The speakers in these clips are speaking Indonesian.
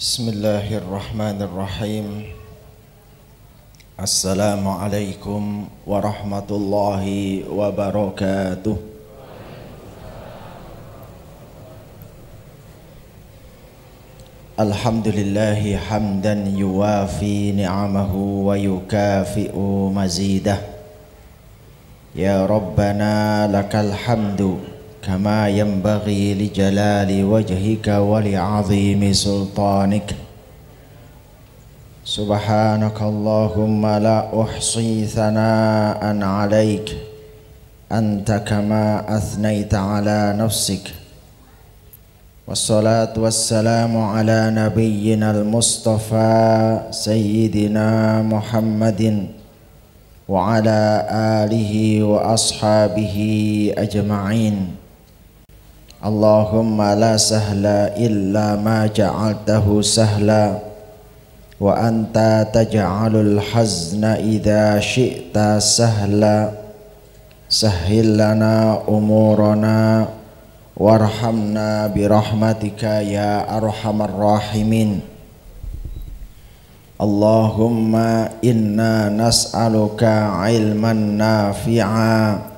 بسم الله الرحمن الرحيم السلام عليكم ورحمة الله وبركاته الحمد لله حمدا يوافي نعمه ويكافئ مزيده يا ربنا لك الحمد كما ينبغي لجلال وجهك ولعظيم سلطانك سبحانك اللهم لا أحصي ثناء عليك أنت كما أثنيت على نفسك والصلاة والسلام على نبينا المصطفى سيدنا محمد وعلى آله وأصحابه أجمعين Allahumma la sahla illa ma ja'altahu sahla wa anta taj'alul hazna idza syi'ta sahla sahhil lana umurana warhamna birahmatika ya arhamar rahimin Allahumma inna nas'aluka ilman nafi'a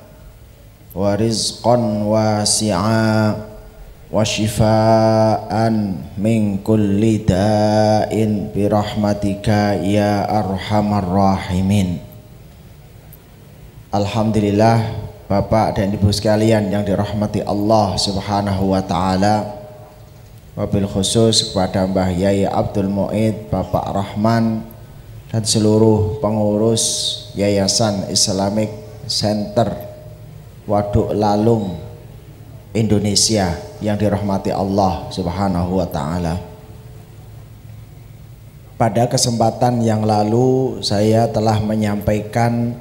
ورزقا واسعا وشفاء من كل داء برحمتك يا أرحم الراحمين Alhamdulillah Bapak dan Ibu sekalian yang dirahmati Allah Subhanahu wa taala. Wabil khusus kepada Mbah Yai Abdul Muid, Bapak Rahman dan seluruh pengurus Yayasan Islamic Center waduk lalung Indonesia yang dirahmati Allah Subhanahu wa taala. Pada kesempatan yang lalu saya telah menyampaikan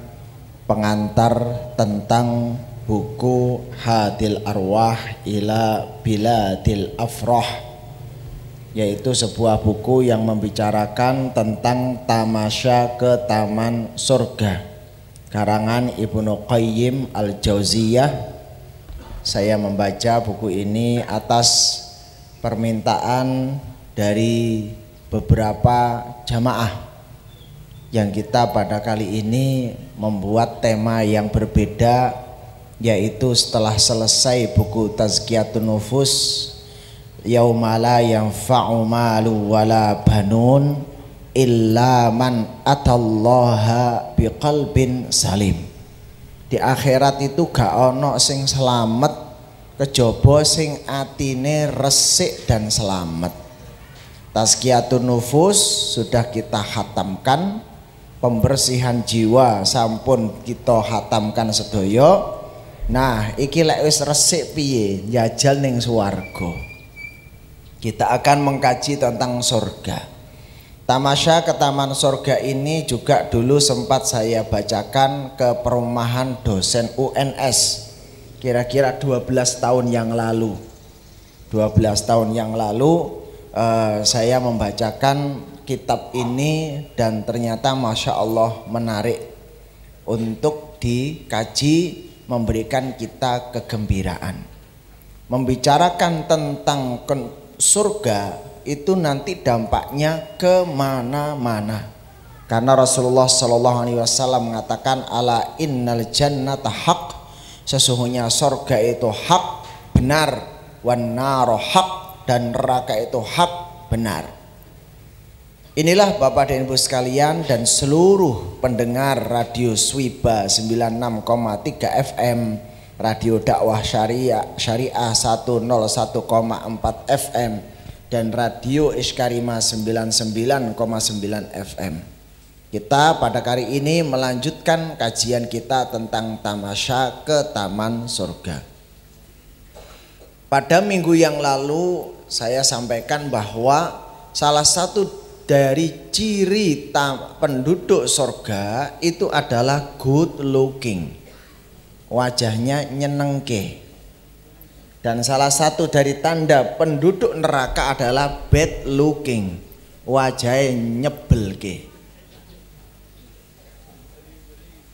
pengantar tentang buku Hadil Arwah ila Biladil Afrah yaitu sebuah buku yang membicarakan tentang tamasya ke taman surga karangan Ibnu Qayyim Al-Jauziyah. Saya membaca buku ini atas permintaan dari beberapa jamaah yang kita pada kali ini membuat tema yang berbeda yaitu setelah selesai buku Tazkiyatun Nufus Yaumala yang fa'umalu wala banun illa man atallaha biqalbin salim di akhirat itu gak ono sing selamat kejobo sing atine resik dan selamat tazkiyatun nufus sudah kita hatamkan pembersihan jiwa sampun kita hatamkan sedoyo nah iki lek wis resik piye jajal ning swarga kita akan mengkaji tentang surga Tamasya ke Taman Sorga ini juga dulu sempat saya bacakan ke perumahan dosen UNS kira-kira 12 tahun yang lalu 12 tahun yang lalu eh, saya membacakan kitab ini dan ternyata Masya Allah menarik untuk dikaji memberikan kita kegembiraan membicarakan tentang surga itu nanti dampaknya kemana-mana. Karena Rasulullah Shallallahu Alaihi Wasallam mengatakan ala innal jannata haq sesungguhnya sorga itu hak benar wanaroh hak dan neraka itu hak benar. Inilah Bapak dan Ibu sekalian dan seluruh pendengar radio Swiba 96,3 FM Radio Dakwah Syariah Syariah 101,4 FM dan Radio Iskarima 99,9 FM. Kita pada kali ini melanjutkan kajian kita tentang tamasya ke Taman Surga. Pada minggu yang lalu saya sampaikan bahwa salah satu dari ciri penduduk surga itu adalah good looking. Wajahnya nyenengke. Dan salah satu dari tanda penduduk neraka adalah bad looking. Wajahnya nyebel ke.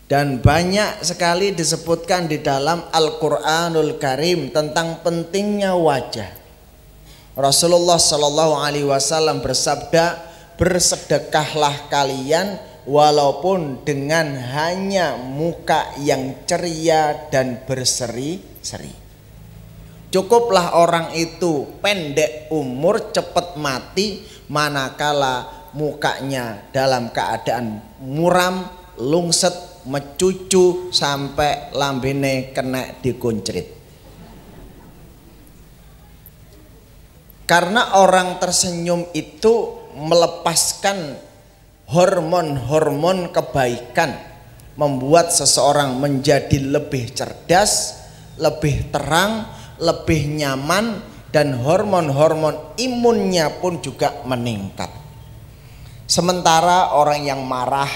Dan banyak sekali disebutkan di dalam Al-Quranul Karim tentang pentingnya wajah. Rasulullah Shallallahu Alaihi Wasallam bersabda, bersedekahlah kalian walaupun dengan hanya muka yang ceria dan berseri-seri. Cukuplah orang itu pendek umur, cepat mati, manakala mukanya dalam keadaan muram, lungset, mecucu sampai lambene kena dikuncrit. Karena orang tersenyum itu melepaskan hormon-hormon kebaikan, membuat seseorang menjadi lebih cerdas, lebih terang, lebih nyaman dan hormon-hormon imunnya pun juga meningkat. Sementara orang yang marah,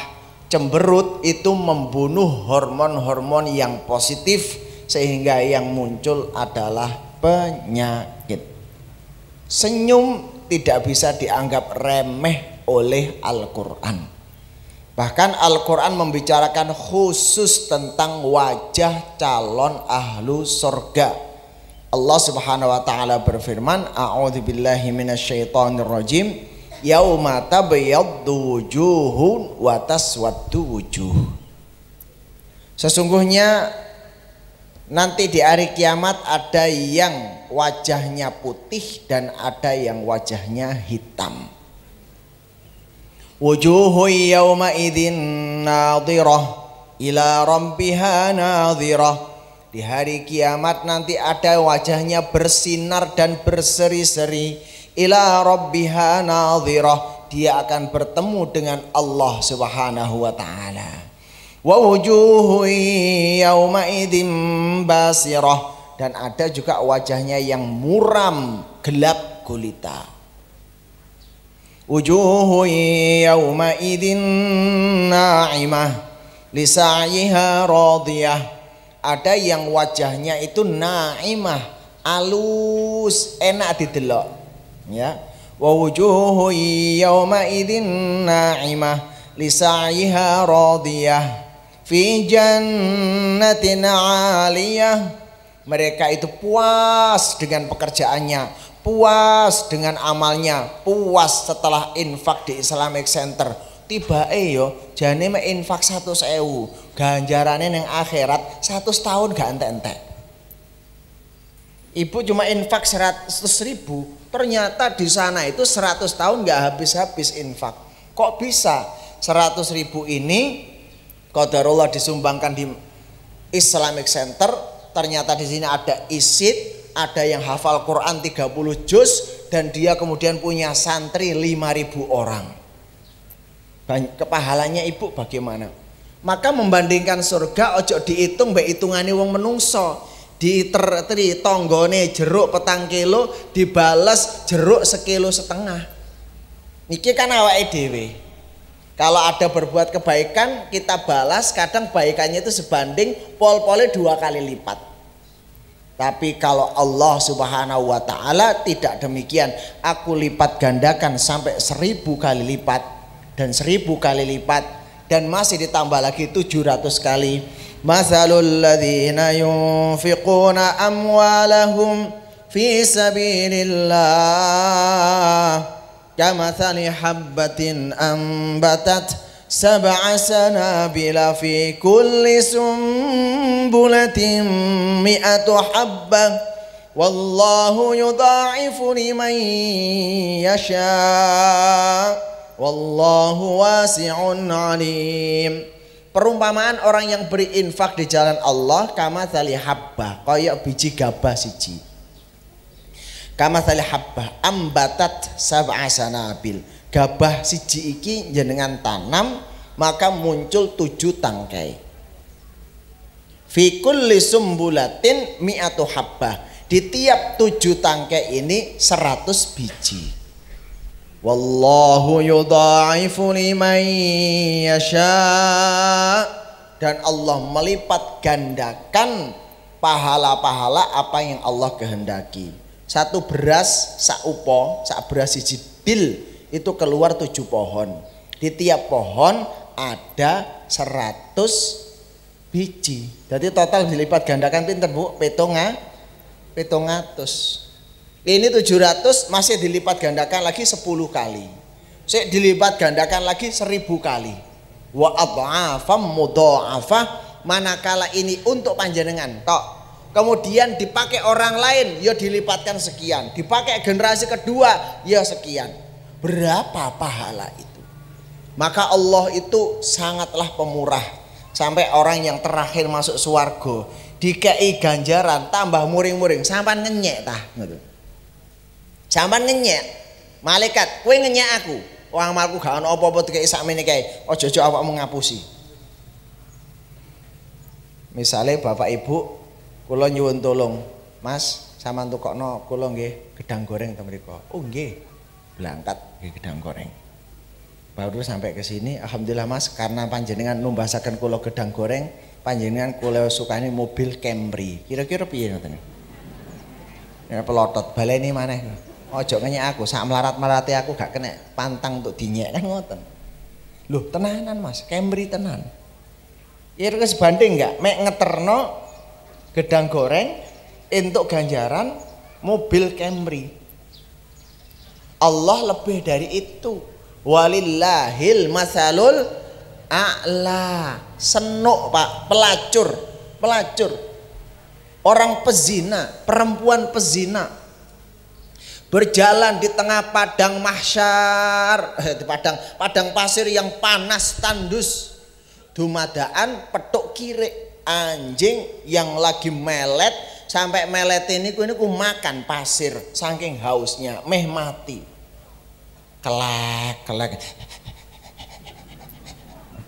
cemberut itu membunuh hormon-hormon yang positif sehingga yang muncul adalah penyakit. Senyum tidak bisa dianggap remeh oleh Al-Qur'an. Bahkan Al-Qur'an membicarakan khusus tentang wajah calon ahlu surga Allah Subhanahu wa taala berfirman, minasyaitonir rajim Yauma tabyaddu wujuhun wa taswaddu wujuh." Sesungguhnya nanti di hari kiamat ada yang wajahnya putih dan ada yang wajahnya hitam. Wujuhu yauma idzin nadhirah ila rabbihana nadhirah di hari kiamat nanti ada wajahnya bersinar dan berseri-seri. Ila rabbiha nadhirah. Dia akan bertemu dengan Allah Subhanahu wa taala. Wa wujuhu basirah dan ada juga wajahnya yang muram, gelap gulita. Wujuhu na'imah lisa'iha radiyah ada yang wajahnya itu naimah alus enak didelok ya wa wujuhu yawma idzin naimah sa'iha radiyah fi jannatin aliyah mereka itu puas dengan pekerjaannya puas dengan amalnya puas setelah infak di Islamic Center tiba eh yo jane infak satu sewu ganjarannya yang akhirat satu tahun gak ente-ente. ibu cuma infak seratus ribu ternyata di sana itu 100 tahun gak habis-habis infak kok bisa Seratus ribu ini kodarullah disumbangkan di Islamic Center ternyata di sini ada isit, ada yang hafal Quran 30 juz dan dia kemudian punya santri 5000 orang kepahalannya ibu bagaimana maka membandingkan surga ojo dihitung baik hitungannya wong menungso. teri tonggone jeruk petang kilo dibales jeruk sekilo setengah. Niki kan awak dhewe. Kalau ada berbuat kebaikan kita balas kadang kebaikannya itu sebanding pol-polnya dua kali lipat. Tapi kalau Allah Subhanahu wa Ta'ala tidak demikian, aku lipat gandakan sampai seribu kali lipat dan seribu kali lipat dan masih ditambah lagi 700 kali. Masalul ladhina yunfiquna amwalahum fi sabilillah kamathali habbatin ambatat sab'a sanabila fi kulli sumbulatin mi'atu habbah wallahu yudha'ifu liman yasha' Wallahu wasi'un alim. Perumpamaan orang yang berinfak di jalan Allah kama tali habba, koyok biji gabah siji. Kama tali habba ambatat sab'a sanabil. Gabah siji iki jenengan tanam maka muncul tujuh tangkai. fikul lisum bulatin mi'atu habbah. Di tiap tujuh tangkai ini seratus biji. Wallahu yudha'ifu liman yasha' dan Allah melipat gandakan pahala-pahala apa yang Allah kehendaki. Satu beras saupo, sak beras siji bil itu keluar tujuh pohon. Di tiap pohon ada seratus biji. Jadi total dilipat gandakan pinter bu, petonga, petongatus. Ini 700 masih dilipat gandakan lagi 10 kali. Saya dilipat gandakan lagi 1000 kali. Wa adhafa manakala ini untuk panjenengan tok. Kemudian dipakai orang lain ya dilipatkan sekian, dipakai generasi kedua ya sekian. Berapa pahala itu? Maka Allah itu sangatlah pemurah sampai orang yang terakhir masuk suwargo dikei ganjaran tambah muring-muring sampan ngenyek tah gitu. Sampean ngenyek. Malaikat, kowe ngenyek aku. Wong amalku gak ono apa-apa sak oh kae. Aja-aja awakmu ngapusi. Misale Bapak Ibu kula nyuwun tolong, Mas, sampean tukokno kula nggih gedang goreng ta mriku. Oh nggih. Berangkat nggih gedang goreng. Baru sampai ke sini, alhamdulillah Mas, karena panjenengan numbasaken kula gedang goreng, panjenengan kula sukani mobil Camry. Kira-kira piye ngoten? Ya pelotot baleni maneh ojo ngenyek aku sak melarat-melate aku gak kena pantang untuk dinyek kan ngoten loh tenanan mas kembri tenan itu ya, ke sebanding gak mek ngeterno gedang goreng untuk ganjaran mobil Camry Allah lebih dari itu walillahil masalul a'la senok pak pelacur pelacur orang pezina perempuan pezina berjalan di tengah padang mahsyar, eh, di padang padang pasir yang panas tandus. Dumadaan petuk kiri anjing yang lagi melet sampai melet ini ku ini ku makan pasir saking hausnya meh mati kelak kelak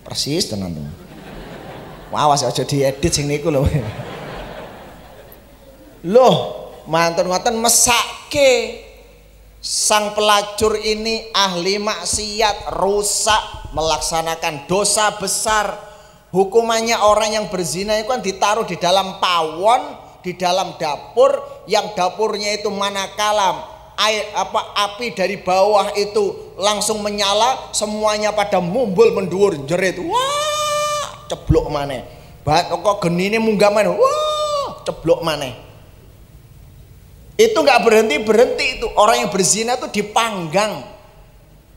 persis tenan tuh awas aja diedit sing niku lho loh mantan ngoten mesake sang pelacur ini ahli maksiat rusak melaksanakan dosa besar hukumannya orang yang berzina itu kan ditaruh di dalam pawon di dalam dapur yang dapurnya itu manakala air apa api dari bawah itu langsung menyala semuanya pada mumbul mendur jerit wah ceblok mana bat kok geni ini munggah mana wah ceblok mana itu nggak berhenti berhenti itu orang yang berzina itu dipanggang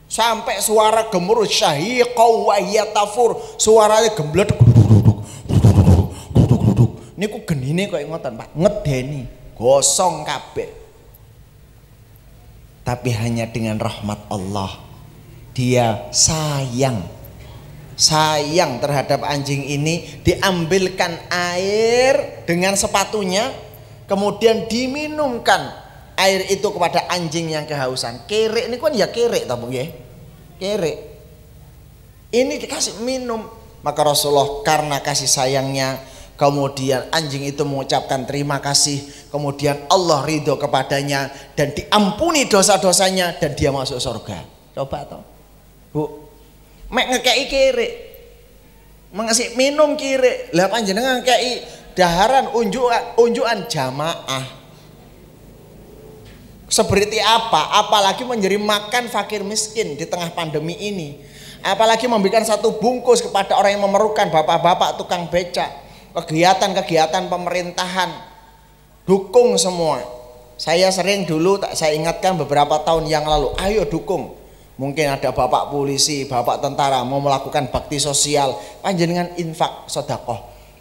sampai suara gemuruh syahiqau wa iya tafur suaranya gemblot niku genine kok ingotan Pak ngedeni gosong kabeh tapi hanya dengan rahmat Allah dia sayang sayang terhadap anjing ini diambilkan air dengan sepatunya kemudian diminumkan air itu kepada anjing yang kehausan kerek ini kan ya kerek tau ya kerek ini dikasih minum maka Rasulullah karena kasih sayangnya kemudian anjing itu mengucapkan terima kasih kemudian Allah ridho kepadanya dan diampuni dosa-dosanya dan dia masuk surga coba toh bu mek ngekei kerek mengasih minum kiri lah panjenengan ngekei daharan unjukan unjukan jamaah seperti apa apalagi menjadi makan fakir miskin di tengah pandemi ini apalagi memberikan satu bungkus kepada orang yang memerlukan bapak-bapak tukang becak kegiatan-kegiatan pemerintahan dukung semua saya sering dulu saya ingatkan beberapa tahun yang lalu ayo dukung mungkin ada bapak polisi, bapak tentara mau melakukan bakti sosial, panjenengan infak sodakoh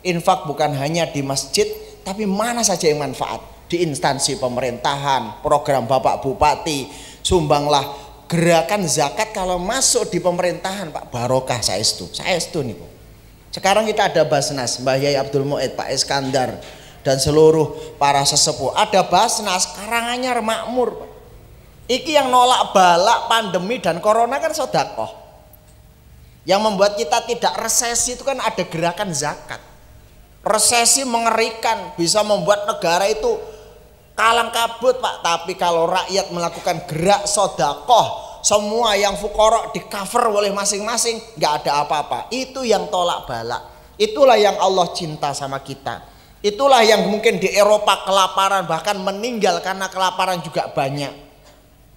Infak bukan hanya di masjid, tapi mana saja yang manfaat di instansi pemerintahan, program Bapak Bupati, sumbanglah gerakan zakat kalau masuk di pemerintahan Pak barokah saya itu saya itu nih Pak. sekarang kita ada Basnas Mbah Yai Abdul Muid Pak Iskandar dan seluruh para sesepuh ada Basnas Karanganyar makmur Pak. iki yang nolak balak pandemi dan corona kan sodakoh yang membuat kita tidak resesi itu kan ada gerakan zakat Resesi mengerikan, bisa membuat negara itu kalang kabut Pak. Tapi kalau rakyat melakukan gerak sodakoh, semua yang fukorok di cover oleh masing-masing, nggak ada apa-apa. Itu yang tolak balak. Itulah yang Allah cinta sama kita. Itulah yang mungkin di Eropa kelaparan bahkan meninggal karena kelaparan juga banyak.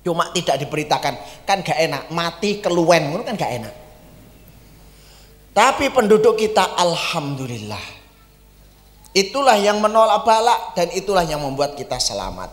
Cuma tidak diberitakan, kan gak enak, mati keluwen, kan gak enak. Tapi penduduk kita alhamdulillah Itulah yang menolak balak dan itulah yang membuat kita selamat.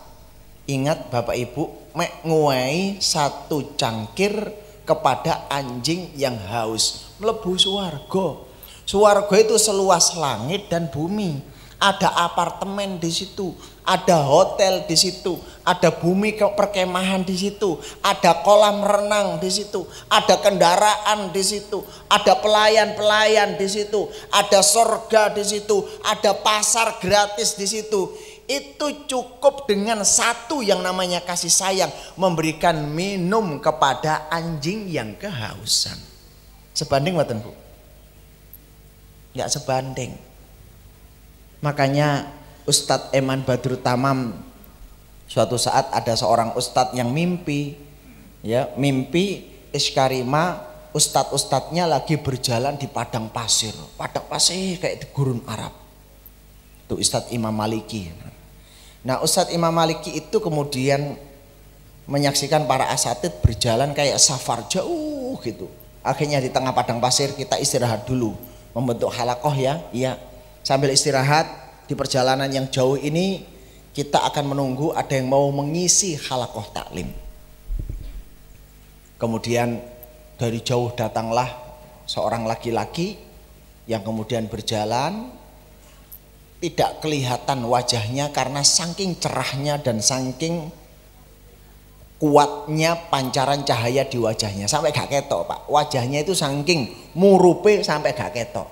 Ingat Bapak Ibu, mek nguai satu cangkir kepada anjing yang haus. Melebu suwargo. Suwargo itu seluas langit dan bumi ada apartemen di situ, ada hotel di situ, ada bumi perkemahan di situ, ada kolam renang di situ, ada kendaraan di situ, ada pelayan-pelayan di situ, ada surga di situ, ada pasar gratis di situ. Itu cukup dengan satu yang namanya kasih sayang, memberikan minum kepada anjing yang kehausan. Sebanding, Mbak Bu? Enggak sebanding Makanya Ustadz Eman Badru Tamam suatu saat ada seorang ustadz yang mimpi ya mimpi Iskarima ustadz-ustadznya lagi berjalan di padang pasir padang pasir kayak di gurun Arab itu Ustadz Imam Maliki nah Ustadz Imam Maliki itu kemudian menyaksikan para asatid berjalan kayak safar jauh gitu akhirnya di tengah padang pasir kita istirahat dulu membentuk halakoh ya iya sambil istirahat di perjalanan yang jauh ini kita akan menunggu ada yang mau mengisi halakoh taklim. Kemudian dari jauh datanglah seorang laki-laki yang kemudian berjalan tidak kelihatan wajahnya karena saking cerahnya dan saking kuatnya pancaran cahaya di wajahnya sampai gak ketok pak wajahnya itu saking murupe sampai gak ketok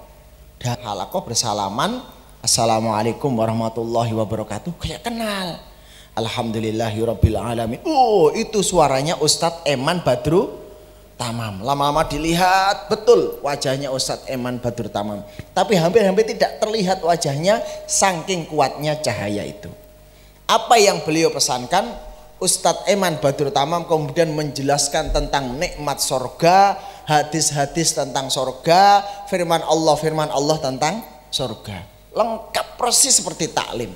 dan halakoh bersalaman Assalamualaikum warahmatullahi wabarakatuh kayak kenal Alhamdulillahirabbil alamin. Oh, itu suaranya Ustadz Eman Badru Tamam. Lama-lama dilihat betul wajahnya Ustadz Eman Badru Tamam. Tapi hampir-hampir tidak terlihat wajahnya saking kuatnya cahaya itu. Apa yang beliau pesankan? Ustadz Eman Badur Tamam kemudian menjelaskan tentang nikmat sorga, hadis-hadis tentang sorga, firman Allah, firman Allah tentang sorga. Lengkap persis seperti taklim.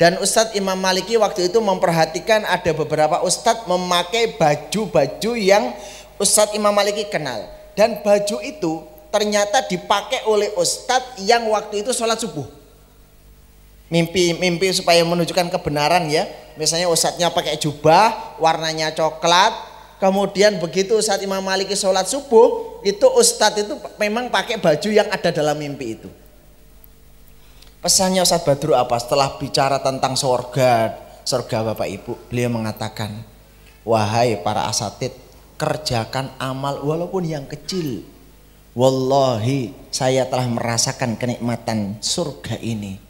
Dan Ustadz Imam Maliki waktu itu memperhatikan ada beberapa Ustadz memakai baju-baju yang Ustadz Imam Maliki kenal. Dan baju itu ternyata dipakai oleh Ustadz yang waktu itu sholat subuh mimpi-mimpi supaya menunjukkan kebenaran ya. Misalnya ustadznya pakai jubah, warnanya coklat. Kemudian begitu Ustadz Imam Maliki sholat subuh, itu ustadz itu memang pakai baju yang ada dalam mimpi itu. Pesannya Ustadz Badru apa? Setelah bicara tentang sorga, sorga Bapak Ibu, beliau mengatakan, Wahai para asatid, kerjakan amal walaupun yang kecil. Wallahi, saya telah merasakan kenikmatan surga ini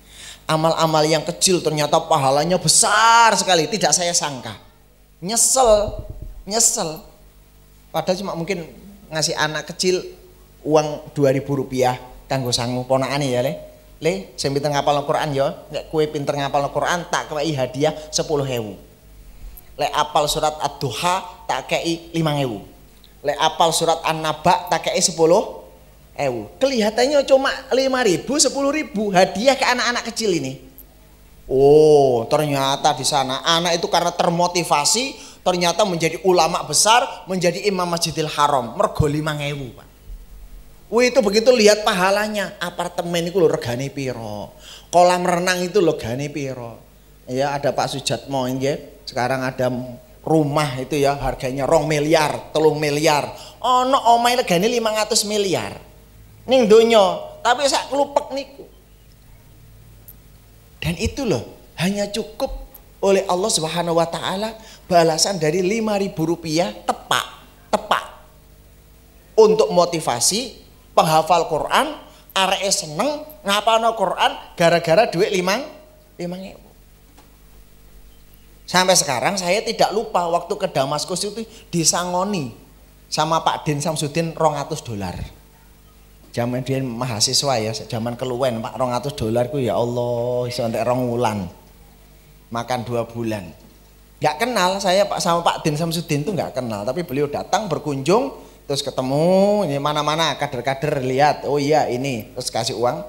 amal-amal yang kecil ternyata pahalanya besar sekali, tidak saya sangka. Nyesel, nyesel. Padahal cuma mungkin ngasih anak kecil uang 2000 rupiah kanggo sangu ponakane ya le. Le, saya pinter ngapal Al-Qur'an ya, nggak kue pinter ngapal Al-Qur'an tak kei hadiah hewu. Le apal surat Ad-Duha tak kei hewu. Le apal surat An-Naba tak kei 10 ewu. Kelihatannya cuma 5 ribu, 10 ribu hadiah ke anak-anak kecil ini. Oh, ternyata di sana anak itu karena termotivasi ternyata menjadi ulama besar, menjadi imam Masjidil Haram, mergo ewu, Pak. Wih itu begitu lihat pahalanya, apartemen itu lo regane piro, kolam renang itu lo gane piro. Ya ada Pak Sujatmo nggih, ya. sekarang ada rumah itu ya harganya rong miliar, telung miliar. Ono oh, omahe legane 500 miliar ning donya, tapi sak kelupek niku. Dan itu loh, hanya cukup oleh Allah Subhanahu wa taala balasan dari 5000 rupiah tepak, tepak. Untuk motivasi penghafal Quran, are seneng ngapalno Quran gara-gara duit limang limang ewu. Sampai sekarang saya tidak lupa waktu ke Damaskus itu disangoni sama Pak Din Samsudin 200 dolar. Zaman dia mahasiswa ya, zaman keluwen Pak rong 200 dolar ya Allah, iso rong wulan. Makan dua bulan. Gak kenal saya Pak sama Pak Din Samsudin tuh gak kenal, tapi beliau datang berkunjung terus ketemu ya, mana-mana kader-kader lihat oh iya ini terus kasih uang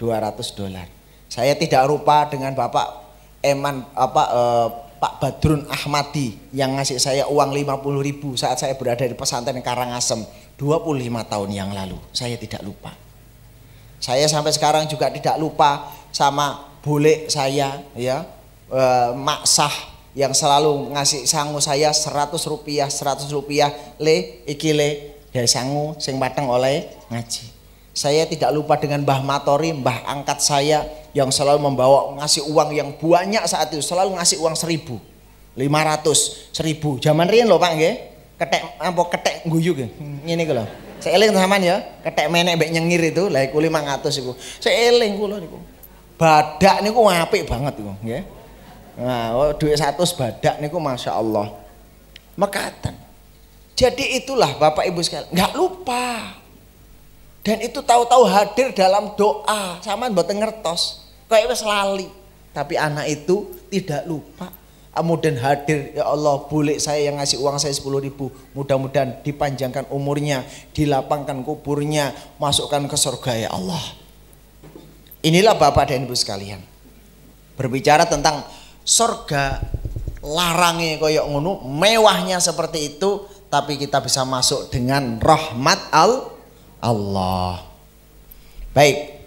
dua ratus dolar. Saya tidak rupa dengan Bapak Eman apa eh, Pak Badrun Ahmadi yang ngasih saya uang lima puluh ribu saat saya berada di pesantren Karangasem 25 tahun yang lalu. Saya tidak lupa. Saya sampai sekarang juga tidak lupa sama bule saya ya. E, maksah yang selalu ngasih sangu saya 100 rupiah 100 rupiah le iki le dari sangu sing mateng oleh ngaji saya tidak lupa dengan Mbah Matori, Mbah angkat saya yang selalu membawa ngasih uang yang banyak saat itu, selalu ngasih uang seribu, lima ratus, seribu. Zaman rian loh Pak, nge? ketek ampo ketek guyu ke ya? ini gue loh. Saya eling ya, ketek menek mbek nyengir itu lah iku 500 itu, Saya eling loh niku. Badak nih gue ngapi banget iku, ya. Nah, oh, satu 100 badak gue Masya Allah. Mekatan. Jadi itulah Bapak Ibu sekalian, nggak lupa. Dan itu tahu-tahu hadir dalam doa, sama buat ngertos. Kayak wes lali, tapi anak itu tidak lupa Kemudian hadir ya Allah boleh saya yang ngasih uang saya 10 ribu. Mudah-mudahan dipanjangkan umurnya, dilapangkan kuburnya, masukkan ke surga ya Allah. Inilah Bapak dan Ibu sekalian. Berbicara tentang surga larangnya koyok ngunu mewahnya seperti itu, tapi kita bisa masuk dengan rahmat al Allah. Baik,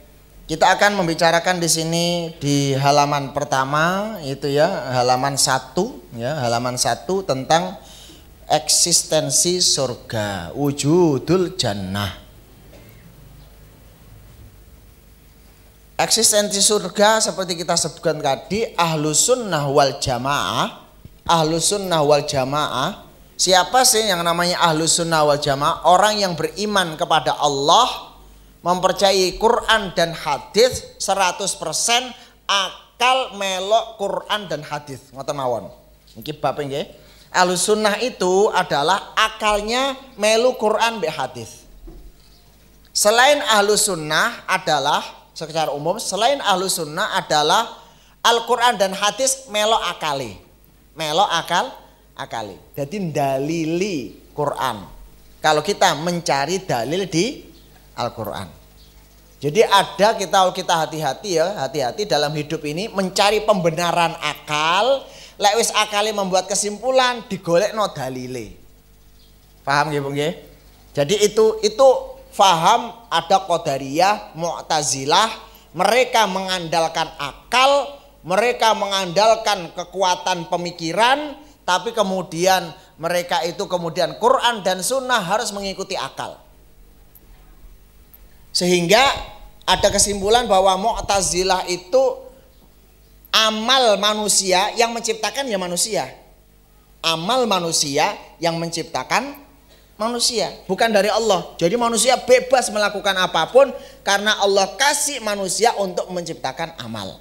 kita akan membicarakan di sini di halaman pertama itu ya, halaman satu ya, halaman satu tentang eksistensi surga, wujudul jannah. Eksistensi surga seperti kita sebutkan tadi, ahlu sunnah wal jamaah, ahlu sunnah wal jamaah, siapa sih yang namanya ahlu sunnah wal jamaah? Orang yang beriman kepada Allah, mempercayai Quran dan hadis 100% akal melok Quran dan hadis ngoten mawon iki bab sunnah itu adalah akalnya melu Quran be hadis. Selain ahlus sunnah adalah secara umum selain ahlus sunnah adalah Al-Quran dan hadis melok akali. Melok akal akali. Jadi dalili Quran. Kalau kita mencari dalil di Al-Quran. Jadi ada kita kita hati-hati ya, hati-hati dalam hidup ini mencari pembenaran akal, lewis akali membuat kesimpulan digolek no dalile. Paham gitu ya? Jadi itu itu faham ada kodariyah, mu'tazilah, mereka mengandalkan akal, mereka mengandalkan kekuatan pemikiran, tapi kemudian mereka itu kemudian Quran dan Sunnah harus mengikuti akal. Sehingga ada kesimpulan bahwa Mu'tazilah itu amal manusia yang menciptakan ya manusia. Amal manusia yang menciptakan manusia, bukan dari Allah. Jadi manusia bebas melakukan apapun karena Allah kasih manusia untuk menciptakan amal.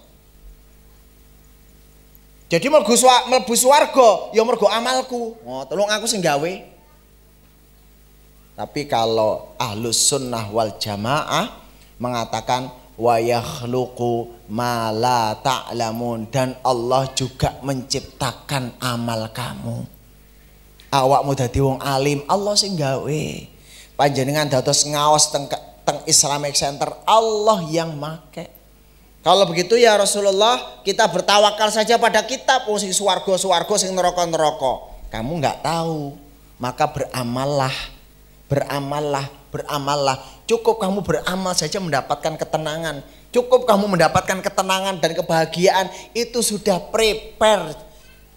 Jadi melbu swarga ya mergo amalku. Oh, tolong aku singgawi tapi kalau ahlus sunnah wal jamaah mengatakan wa ma la ta'lamun dan Allah juga menciptakan amal kamu. Awakmu dadi wong alim, Allah sing gawe. Panjenengan dados ngaos teng, teng Islamic Center, Allah yang make. Kalau begitu ya Rasulullah, kita bertawakal saja pada kitab posisi oh, sing swarga swarga sing neraka neraka. Kamu nggak tahu, maka beramallah beramallah, beramallah. Cukup kamu beramal saja mendapatkan ketenangan. Cukup kamu mendapatkan ketenangan dan kebahagiaan itu sudah prepare.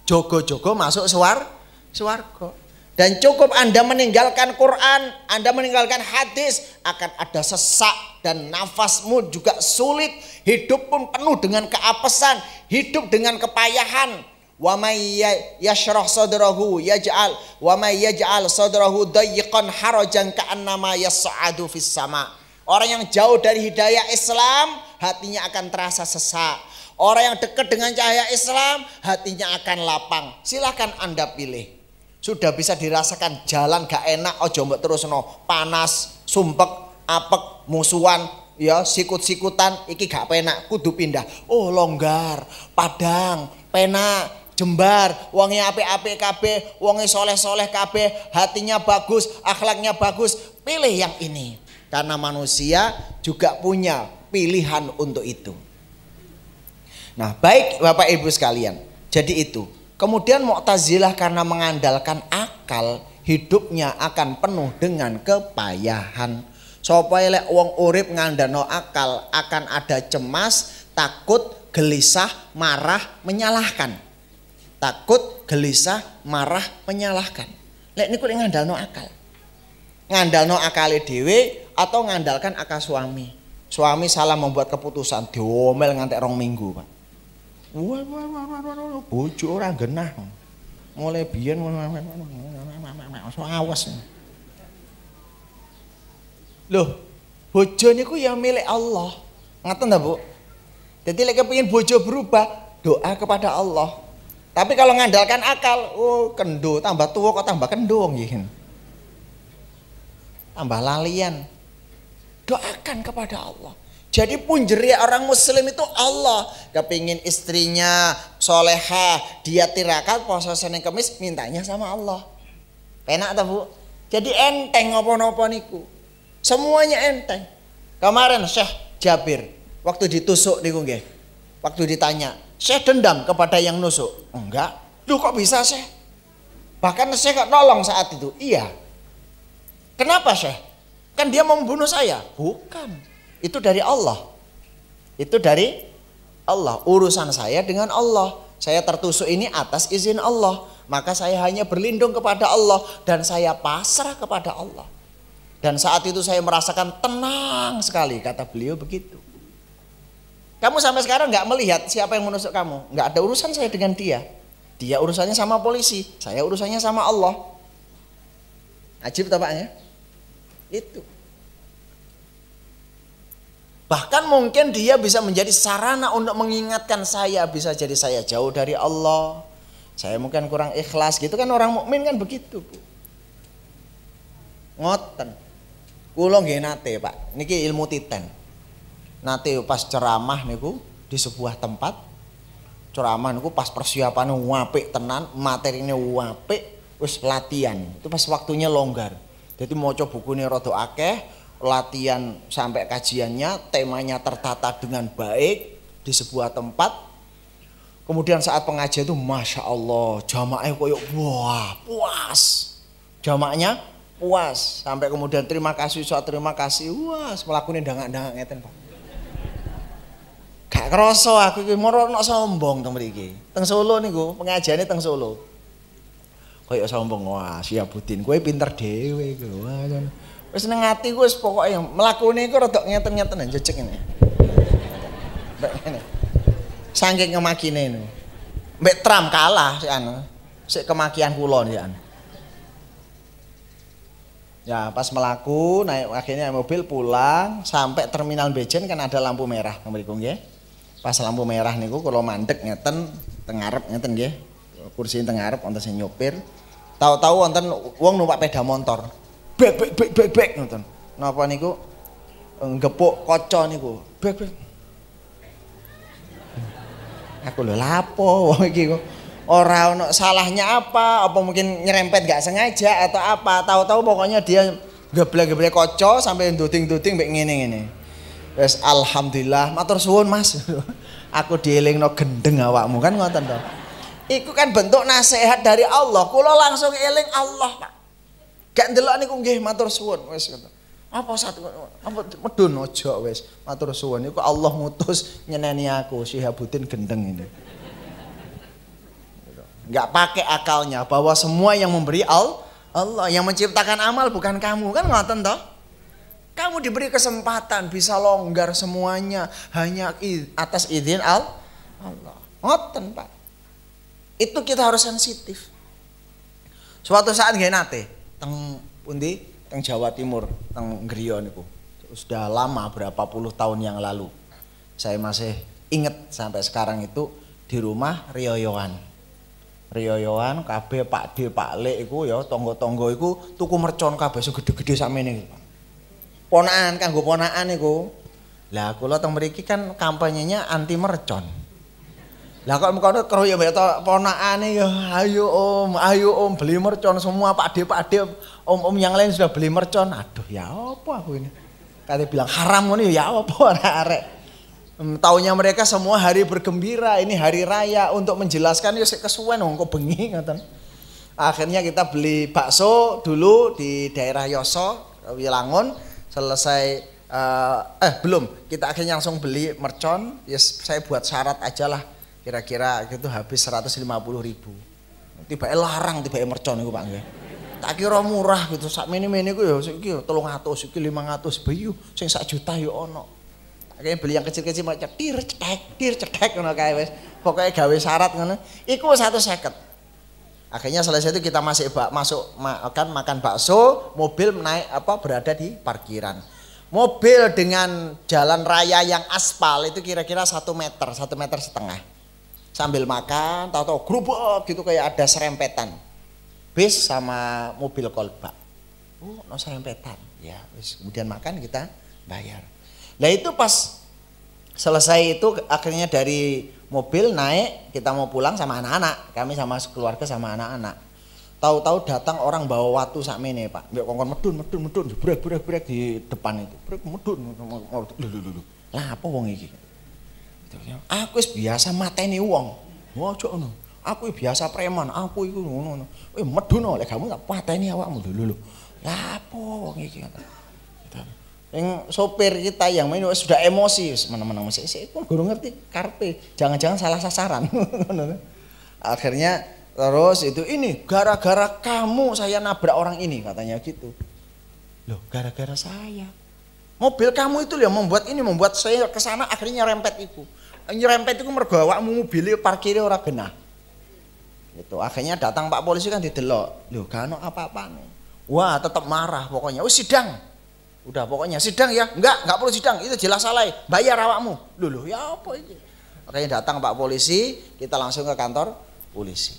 Jogo-jogo masuk suar, suargo. Dan cukup Anda meninggalkan Quran, Anda meninggalkan hadis, akan ada sesak dan nafasmu juga sulit. Hidup pun penuh dengan keapesan, hidup dengan kepayahan Wa may ya, yashrah sadrahu yaj'al wa may yaj'al sadrahu dayyiqan harajan ka'annama yas'adu fis sama. Orang yang jauh dari hidayah Islam, hatinya akan terasa sesak. Orang yang dekat dengan cahaya Islam, hatinya akan lapang. Silahkan Anda pilih. Sudah bisa dirasakan jalan gak enak, ojo mbok terus no. Panas, sumpek, apek, musuhan, ya sikut-sikutan, iki gak penak, kudu pindah. Oh longgar, padang, penak, jembar, wonge apik-apik kabeh, wonge soleh-soleh kabeh, hatinya bagus, akhlaknya bagus, pilih yang ini. Karena manusia juga punya pilihan untuk itu. Nah, baik Bapak Ibu sekalian. Jadi itu. Kemudian Mu'tazilah karena mengandalkan akal, hidupnya akan penuh dengan kepayahan. Supaya lek wong urip ngandano akal akan ada cemas, takut, gelisah, marah, menyalahkan takut, gelisah, marah, menyalahkan. Lek niku ngandalno akal. Ngandalno akale dhewe atau ngandalkan akal suami. Suami salah membuat keputusan, diomel ngantek rong minggu, Pak. Wah, wah, wah, wah, wah, bojo ora genah. Mulai biyen awas. Loh, bojo niku ya milik Allah. Ngaten ta, Bu? Jadi lek kepengin bojo berubah, doa kepada Allah. Tapi kalau ngandalkan akal, oh kendo, tambah tua kok tambah kendo ngihin. Tambah lalian. Doakan kepada Allah. Jadi pun punjeri orang muslim itu Allah. Kepingin istrinya soleha, dia tirakat puasa Senin Kemis, mintanya sama Allah. Penak tak bu? Jadi enteng ngopo-ngopo niku. Semuanya enteng. Kemarin Syekh Jabir, waktu ditusuk niku nggih Waktu ditanya, saya dendam kepada yang nusuk. Enggak. Lu kok bisa saya? Bahkan saya kok nolong saat itu. Iya. Kenapa saya? Kan dia mau membunuh saya. Bukan. Itu dari Allah. Itu dari Allah. Urusan saya dengan Allah. Saya tertusuk ini atas izin Allah. Maka saya hanya berlindung kepada Allah. Dan saya pasrah kepada Allah. Dan saat itu saya merasakan tenang sekali. Kata beliau begitu. Kamu sampai sekarang nggak melihat siapa yang menusuk kamu. Nggak ada urusan saya dengan dia. Dia urusannya sama polisi, saya urusannya sama Allah. Ajib tampaknya. Itu. Bahkan mungkin dia bisa menjadi sarana untuk mengingatkan saya, bisa jadi saya jauh dari Allah. Saya mungkin kurang ikhlas gitu kan orang mukmin kan begitu, Bu. Ngoten. Kulo nggih nate, Pak. Niki ilmu titen. Nanti pas ceramah niku di sebuah tempat ceramah niku pas persiapan wape tenan materinya wape, wis latihan itu pas waktunya longgar jadi mau coba bukunya rodo akeh latihan sampai kajiannya temanya tertata dengan baik di sebuah tempat kemudian saat pengajian itu masya Allah jamaahnya koyok wah puas jamaahnya puas sampai kemudian terima kasih soal terima kasih wah melakukan dangak-dangak ngeten pak Gak kerasa aku iki moro ana sombong teng mriki. Teng Solo niku, pengajiane teng Solo. Kayak sombong, wah siap Budin, kowe pinter dhewe iku. Wah, wis gue, ati ku wis pokoke mlakune iku rada ngeten-ngeten jejeg ini. Sangking kemakine niku. Mbek Trump kalah sik anu. Sik kemakian kula sik anu. Ya pas melaku naik akhirnya mobil pulang sampai terminal Bejen kan ada lampu merah nomor nggih pas lampu merah niku kalau mandek ngeten tengarep ngeten nggih kursi tengarap wonten sing nyopir tahu-tahu wonten wong numpak peda motor bebek bebek bebek bek bek ngoten napa niku ngepuk kocok niku bek bek aku lho lapo wong iki kok ora salahnya apa apa mungkin nyerempet gak sengaja atau apa tahu-tahu pokoknya dia geble geblek kaca sampai duting-duting mbek ngene-ngene Wes alhamdulillah, matur suwun Mas. Aku dielingno gendeng awakmu kan ngoten to. Iku kan bentuk nasihat dari Allah. Kula langsung eling Allah, Pak. Gak ndelok niku nggih matur suwun wis Apa satu apa medun aja wes matur suwun iku Allah mutus nyeneni aku Syihabuddin gendeng ini. Gak pakai akalnya bahwa semua yang memberi Allah, Allah yang menciptakan amal bukan kamu kan ngoten toh? Kamu diberi kesempatan bisa longgar semuanya hanya atas izin al Allah. Ngoten, Pak. Itu kita harus sensitif. Suatu saat nggih nate teng pundi? Teng Jawa Timur, teng Griya niku. Sudah lama berapa puluh tahun yang lalu. Saya masih ingat sampai sekarang itu di rumah Rio Yohan kabeh Pak D Pak Lek iku ya tonggo tonggo iku tuku mercon kabeh so gede sakmene iki, Pak gue kanggo nih niku. Lah kula teng mriki kan kampanyenya anti mercon. Lah kok mengkono karo ya ponaan ponakane ya ayo Om, ayo Om beli mercon semua pak pak de Om-om yang lain sudah beli mercon. Aduh ya apa aku ini. Kata bilang haram ngono ya, ya apa arek-arek. Hmm, taunya mereka semua hari bergembira, ini hari raya untuk menjelaskan ya kesuwen wong kok bengi ngoten. Akhirnya kita beli bakso dulu di daerah Yoso, Wilangun, selesai uh, eh belum kita akhirnya langsung beli mercon ya yes, saya buat syarat aja lah kira-kira itu habis 150 ribu tiba larang tiba mercon itu pak tak kira murah gitu saat mini mini gue ya sih ya, tolong atau sih lima ratus bayu sing sak juta yo ya ono akhirnya beli yang kecil-kecil macam tir cetek tir cetek ngono kayak wes pokoknya gawe syarat ngono iku satu seket Akhirnya selesai itu kita masih bak, masuk makan makan bakso, mobil naik apa berada di parkiran. Mobil dengan jalan raya yang aspal itu kira-kira satu meter, satu meter setengah. Sambil makan, tahu-tahu gitu kayak ada serempetan. Bis sama mobil kolbak. Oh, no serempetan. Ya, bis. kemudian makan kita bayar. Nah itu pas selesai itu akhirnya dari mobil naik kita mau pulang sama anak-anak kami sama keluarga sama anak-anak tahu-tahu datang orang bawa watu sama ini pak mbak kongkon medun medun medun brek brek brek di depan itu brek medun lah apa wong iki aku biasa mateni uang. ojo ngono aku biasa preman aku iku ngono ngono eh medun oleh oh, kamu gak pateni awakmu lho lho lho lah apa wong iki yang sopir kita yang main sudah emosi mana-mana masih sih pun guru ngerti karpe jangan-jangan salah sasaran akhirnya terus itu ini gara-gara kamu saya nabrak orang ini katanya gitu loh gara-gara saya mobil kamu itu yang membuat ini membuat saya kesana, akhirnya rempet itu nyerempet itu mergawa mobil mobilnya parkirnya orang genah itu akhirnya datang pak polisi kan didelok loh gak apa apa nih, wah tetap marah pokoknya oh sidang Udah pokoknya sidang ya. Enggak, enggak perlu sidang. Itu jelas salah. Bayar awakmu. dulu ya apa ini? Makanya datang Pak polisi, kita langsung ke kantor polisi.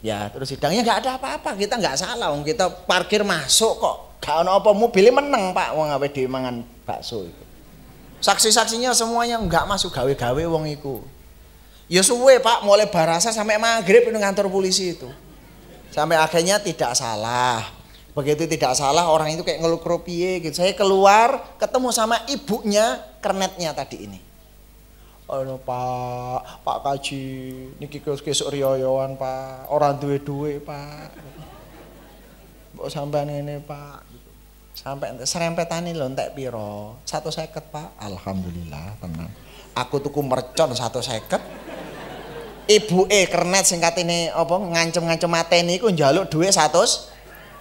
Ya, terus sidangnya enggak ada apa-apa. Kita enggak salah, wong kita parkir masuk kok. kalau ono apa mobilnya menang Pak wong awe dhewe mangan bakso itu. Saksi-saksinya semuanya enggak masuk gawe-gawe wong iku. Ya suwe Pak, mulai barasa sampai maghrib di kantor polisi itu. Sampai akhirnya tidak salah, begitu tidak salah orang itu kayak ngeluk rupiah gitu saya keluar ketemu sama ibunya kernetnya tadi ini oh pak, pak kaji, ini niki kesuk rioyoan pak, orang duwe duwe pak. mau sampai ini pak, sampai serempetan ini tak piro, satu seket pak, alhamdulillah tenang. Aku tuku mercon satu seket, ibu e kernet singkat ini apa ngancem ngancem mateni, ini ku njaluk duit satu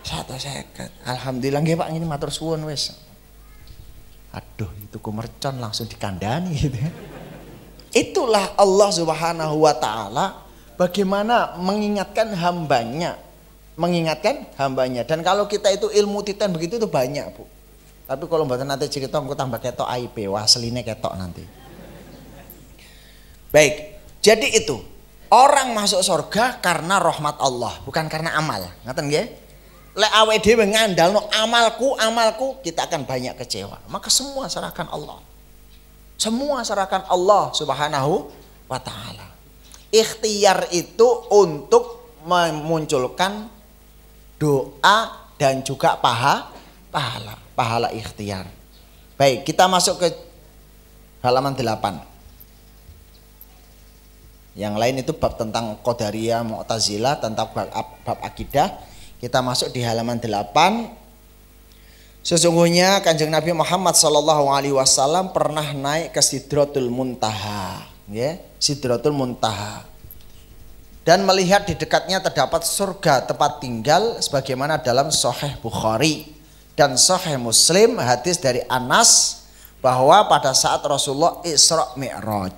satu seket alhamdulillah nggih Pak ini matur suwun wis aduh itu mercon langsung dikandani gitu ya. itulah Allah subhanahu wa ta'ala bagaimana mengingatkan hambanya mengingatkan hambanya dan kalau kita itu ilmu titan begitu itu banyak bu tapi kalau mbak nanti cerita aku tambah ketok AIP ya. wah seline ketok nanti baik jadi itu orang masuk surga karena rahmat Allah bukan karena amal ngatain gak lek dewe ngandal no amalku, amalku, kita akan banyak kecewa. Maka semua serahkan Allah. Semua serahkan Allah Subhanahu wa taala. Ikhtiar itu untuk memunculkan doa dan juga paha pahala, pahala ikhtiar. Baik, kita masuk ke halaman 8. Yang lain itu bab tentang Qadariyah, Mu'tazilah, tentang bab, bab akidah kita masuk di halaman 8. Sesungguhnya Kanjeng Nabi Muhammad saw pernah naik ke sidrotul Muntaha, ya, sidrotul Muntaha. Dan melihat di dekatnya terdapat surga tempat tinggal sebagaimana dalam Sahih Bukhari dan Sahih Muslim hadis dari Anas bahwa pada saat Rasulullah Isra Mi'raj.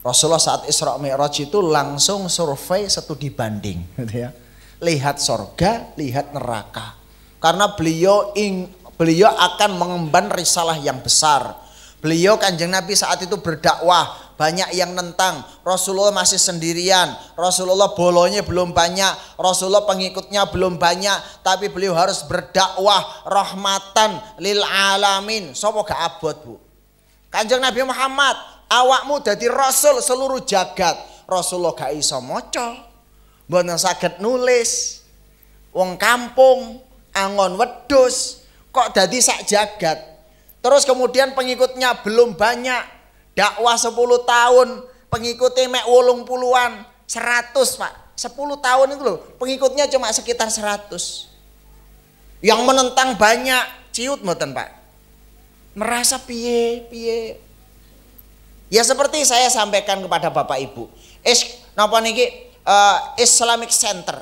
Rasulullah saat Isra Mi'raj itu langsung survei satu dibanding gitu ya lihat sorga, lihat neraka. Karena beliau ing, beliau akan mengemban risalah yang besar. Beliau kanjeng Nabi saat itu berdakwah, banyak yang nentang. Rasulullah masih sendirian, Rasulullah bolonya belum banyak, Rasulullah pengikutnya belum banyak, tapi beliau harus berdakwah rahmatan lil alamin. Sopo gak abot, Bu? Kanjeng Nabi Muhammad, awakmu jadi rasul seluruh jagat. Rasulullah gak iso moco mboten sakit nulis wong kampung angon wedus kok jadi sak jagat terus kemudian pengikutnya belum banyak dakwah 10 tahun pengikutnya mek wolung puluhan 100 pak 10 tahun itu loh pengikutnya cuma sekitar 100 yang menentang banyak ciut mboten pak merasa piye piye ya seperti saya sampaikan kepada bapak ibu es napa niki uh, Islamic Center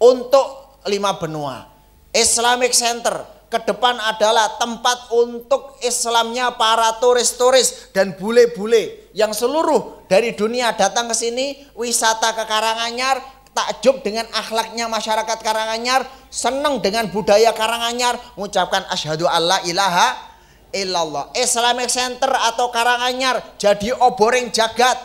untuk lima benua. Islamic Center ke depan adalah tempat untuk Islamnya para turis-turis dan bule-bule yang seluruh dari dunia datang ke sini wisata ke Karanganyar takjub dengan akhlaknya masyarakat Karanganyar seneng dengan budaya Karanganyar mengucapkan asyhadu alla ilaha illallah Islamic Center atau Karanganyar jadi oboring jagat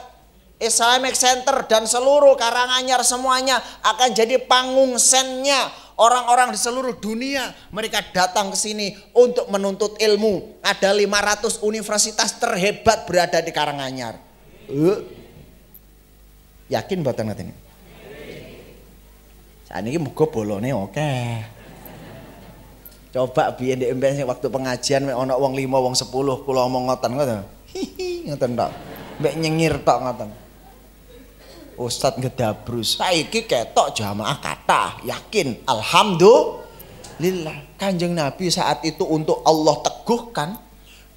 Islamic Center dan seluruh Karanganyar semuanya akan jadi panggung sennya orang-orang di seluruh dunia. Mereka datang ke sini untuk menuntut ilmu. Ada 500 universitas terhebat berada di Karanganyar. Uh. Yakin buat angkat ini? Saat ini muka bolone oke. Coba biar di MPS waktu pengajian mek ana uang 5 uang 10 pulau omong ngoten Hihi ngoten tok. nyengir tak ngotan Ustadz ngedabrus saiki ketok jamaah kata yakin alhamdulillah kanjeng Nabi saat itu untuk Allah teguhkan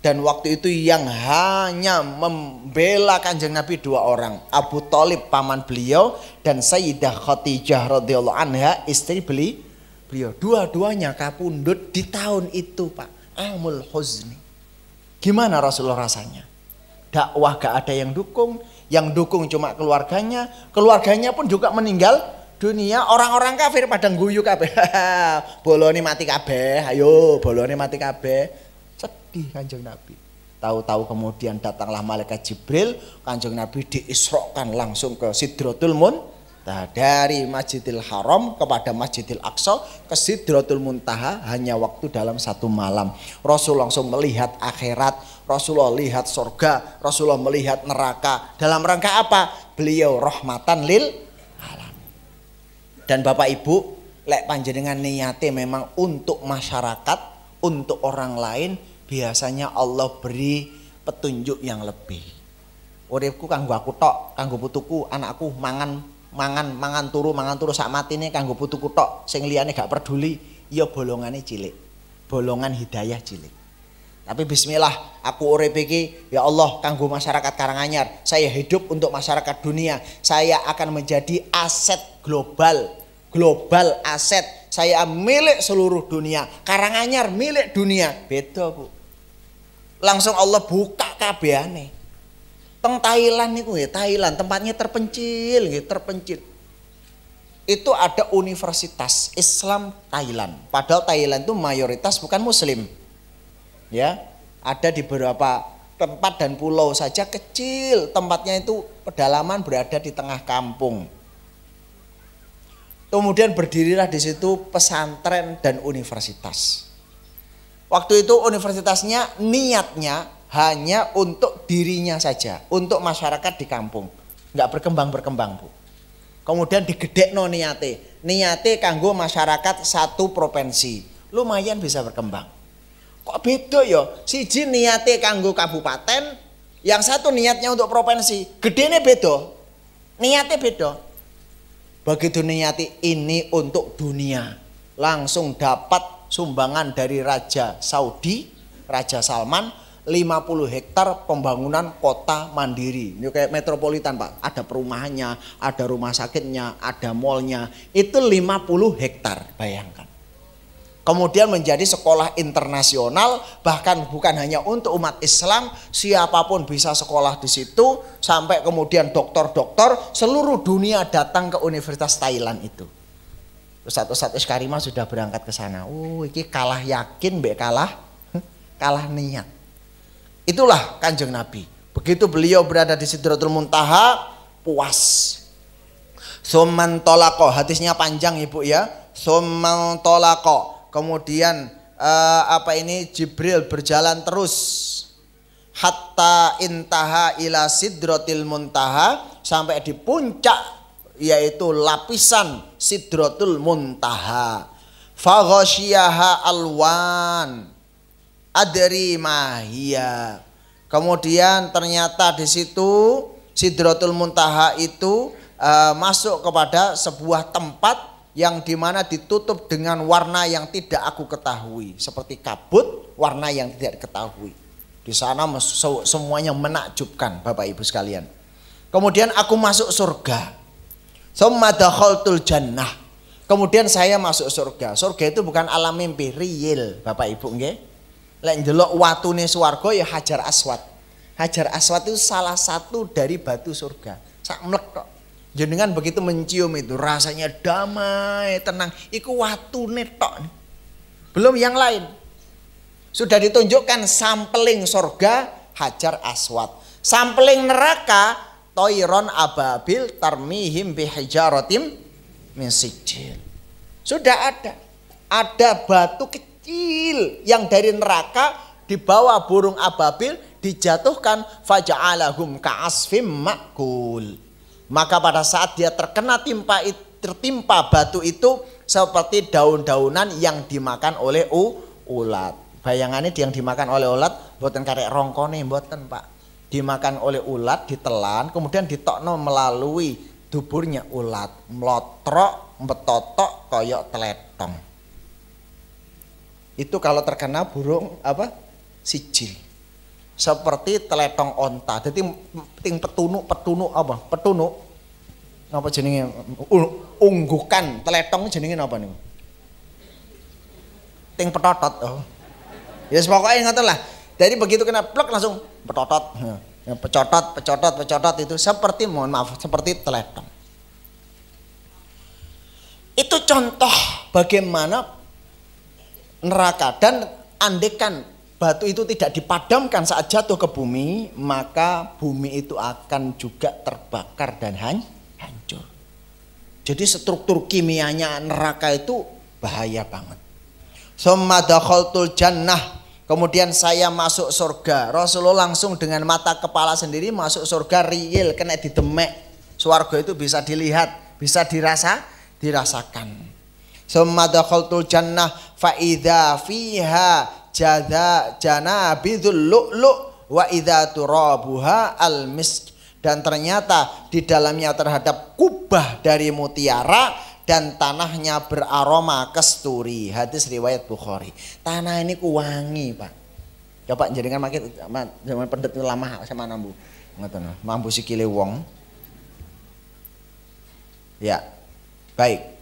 dan waktu itu yang hanya membela kanjeng Nabi dua orang Abu Talib paman beliau dan Sayyidah Khadijah radhiyallahu anha istri beli beliau dua-duanya kapundut di tahun itu pak Amul Huzni gimana Rasulullah rasanya dakwah gak ada yang dukung yang dukung cuma keluarganya, keluarganya pun juga meninggal dunia. Orang-orang kafir padang guyu kabeh. bolone mati kabeh. Ayo, bolone mati kabeh. Sedih Kanjeng Nabi. Tahu-tahu kemudian datanglah malaikat Jibril, Kanjeng Nabi diisrokan langsung ke Sidrotul Mun Nah, dari Masjidil Haram kepada Masjidil Aqsa ke Sidratul Muntaha hanya waktu dalam satu malam. Rasul langsung melihat akhirat, Rasulullah lihat surga, Rasulullah melihat neraka. Dalam rangka apa? Beliau rahmatan lil alam. Dan Bapak Ibu, lek panjenengan niate memang untuk masyarakat, untuk orang lain, biasanya Allah beri petunjuk yang lebih. Uripku kanggo aku tok, kanggo putuku, anakku mangan mangan mangan turu mangan turu sak nih kanggo putu kutok sing liane gak peduli ya bolongannya cilik bolongan hidayah cilik tapi bismillah aku urip ya Allah kanggo masyarakat Karanganyar saya hidup untuk masyarakat dunia saya akan menjadi aset global global aset saya milik seluruh dunia Karanganyar milik dunia beda Bu langsung Allah buka aneh Teng Thailand niku ya, Thailand tempatnya terpencil nggih, gitu, terpencil. Itu ada Universitas Islam Thailand. Padahal Thailand itu mayoritas bukan muslim. Ya, ada di beberapa tempat dan pulau saja kecil tempatnya itu pedalaman berada di tengah kampung kemudian berdirilah di situ pesantren dan universitas waktu itu universitasnya niatnya hanya untuk dirinya saja, untuk masyarakat di kampung. Nggak berkembang-berkembang, Bu. Kemudian no niate. Niate kanggo masyarakat satu provinsi. Lumayan bisa berkembang. Kok beda ya? Siji niate kanggo kabupaten, yang satu niatnya untuk provinsi. nih beda. Niate beda. Begitu niati ini untuk dunia, langsung dapat sumbangan dari Raja Saudi, Raja Salman, 50 hektar pembangunan kota mandiri. Ini kayak metropolitan Pak, ada perumahannya, ada rumah sakitnya, ada malnya. Itu 50 hektar, bayangkan. Kemudian menjadi sekolah internasional, bahkan bukan hanya untuk umat Islam, siapapun bisa sekolah di situ, sampai kemudian dokter-dokter seluruh dunia datang ke Universitas Thailand itu. Satu-satunya Karima sudah berangkat ke sana. Uh, ini kalah yakin, be kalah, kalah niat Itulah kanjeng Nabi. Begitu beliau berada di Sidratul Muntaha, puas. Soman tolako, hadisnya panjang ibu ya. Soman tolako, kemudian eh, apa ini Jibril berjalan terus hatta intaha ila sidrotil muntaha sampai di puncak yaitu lapisan sidrotul muntaha faghosyiaha alwan adri mahia. Kemudian ternyata di situ Sidratul Muntaha itu e, masuk kepada sebuah tempat yang dimana ditutup dengan warna yang tidak aku ketahui seperti kabut warna yang tidak diketahui di sana semuanya menakjubkan Bapak Ibu sekalian kemudian aku masuk surga semadakhaltul jannah kemudian saya masuk surga surga itu bukan alam mimpi real Bapak Ibu nggih lek ndelok watune swarga ya Hajar Aswad. Hajar Aswad itu salah satu dari batu surga. Sak mlek kok. Jenengan begitu mencium itu rasanya damai, tenang. Iku watune tok. Belum yang lain. Sudah ditunjukkan sampling surga Hajar Aswad. Sampling neraka Toiron ababil termihim bihijaratim min Sudah ada. Ada batu kecil kecil yang dari neraka dibawa burung ababil dijatuhkan faja'alahum ka'asfim makul. Maka pada saat dia terkena timpa tertimpa batu itu seperti daun-daunan yang dimakan oleh u, ulat. Bayangannya yang dimakan oleh ulat buatan karek rongkone buatan Pak. Dimakan oleh ulat, ditelan, kemudian ditokno melalui duburnya ulat, melotrok, metotok, koyok teletong itu kalau terkena burung apa sijil seperti teletong onta jadi ting petunuk petunuk apa petunuk apa jenenge unggukan teletong jenenge apa nih ting petotot oh ya yes, pokoknya ngoten lah jadi begitu kena plek langsung petotot nah, ya, pecotot pecotot pecotot itu seperti mohon maaf seperti teletong itu contoh bagaimana neraka dan andekan batu itu tidak dipadamkan saat jatuh ke bumi, maka bumi itu akan juga terbakar dan hancur. Jadi struktur kimianya neraka itu bahaya banget. jannah. Kemudian saya masuk surga. Rasulullah langsung dengan mata kepala sendiri masuk surga real kena didemek. Surga itu bisa dilihat, bisa dirasa, dirasakan. Summa dakhaltul jannah fa idza fiha jada janabidul lu'lu' wa idza turabuha al misk dan ternyata di dalamnya terhadap kubah dari mutiara dan tanahnya beraroma kesturi. Hadis riwayat Bukhari. Tanah ini kuwangi, Pak. Coba jadikan makin zaman pendet lama sama nambu. tahu mambu sikile wong. Ya. Baik.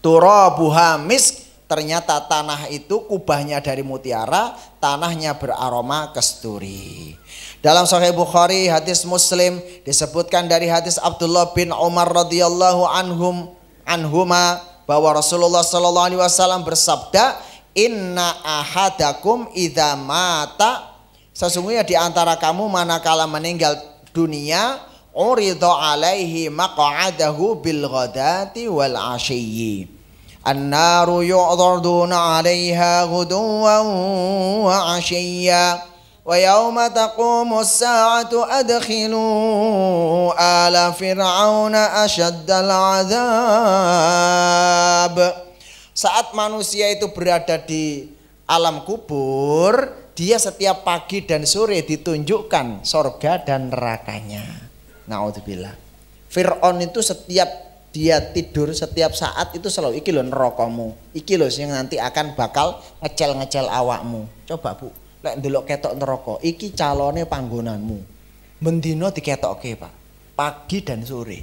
Turabuha misk ternyata tanah itu kubahnya dari mutiara, tanahnya beraroma kesturi. Dalam Sahih Bukhari hadis Muslim disebutkan dari hadis Abdullah bin Umar radhiyallahu anhum anhuma bahwa Rasulullah shallallahu alaihi wasallam bersabda, "Inna ahadakum idza mata" Sesungguhnya di antara kamu manakala meninggal dunia urida alaihi maq'adahu bil ghadati wal ashiyyi annaru yu'dharduna 'alaiha ghuduwan wa 'ashiyya wa yawma taqumu as-sa'atu adkhilu ala fir'auna ashaddal 'adzab saat manusia itu berada di alam kubur dia setiap pagi dan sore ditunjukkan sorga dan nerakanya. Naudzubillah. Fir'aun itu setiap dia tidur setiap saat itu selalu iki lho nerokamu. Iki lho sing nanti akan bakal ngecel-ngecel awakmu. Coba Bu, lek ndelok ketok neraka, iki calone panggonanmu. Mendino diketokke, Pak. Pagi dan sore.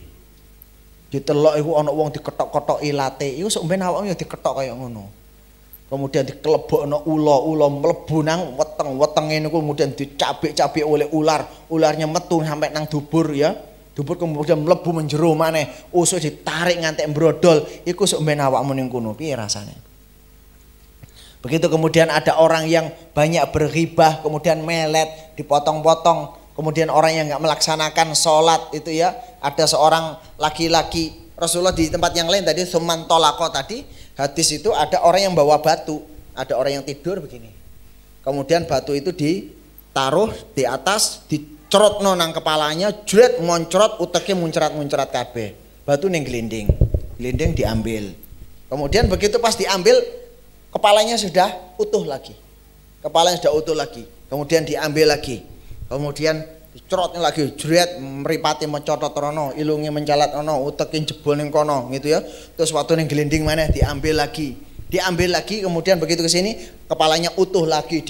Ditelok iku ana wong diketok-ketok ilate, iku sok ben awakmu ya diketok kaya ngono kemudian no ulo ulo melebu nang weteng-weteng ini kemudian dicabik-cabik oleh ular ularnya metu sampai nang dubur ya dubur kemudian melebur menjeru mana usus ditarik ngantek brodol iku semena awak awakmu ning rasanya begitu kemudian ada orang yang banyak berhibah kemudian melet dipotong-potong kemudian orang yang nggak melaksanakan sholat itu ya ada seorang laki-laki Rasulullah di tempat yang lain tadi suman tadi Hadis itu ada orang yang bawa batu, ada orang yang tidur begini. Kemudian batu itu ditaruh di atas, dicerot nonang kepalanya, jret moncrot, uteknya muncrat-muncrat kabeh. Batu neng gelinding, gelinding diambil. Kemudian begitu pas diambil, kepalanya sudah utuh lagi. Kepalanya sudah utuh lagi. Kemudian diambil lagi. Kemudian dicrotne lagi jret mripate mencotot rono ilunge mencalat ono utekin jebol ning kono gitu ya terus waktu ning gelinding mana diambil lagi diambil lagi kemudian begitu ke sini kepalanya utuh lagi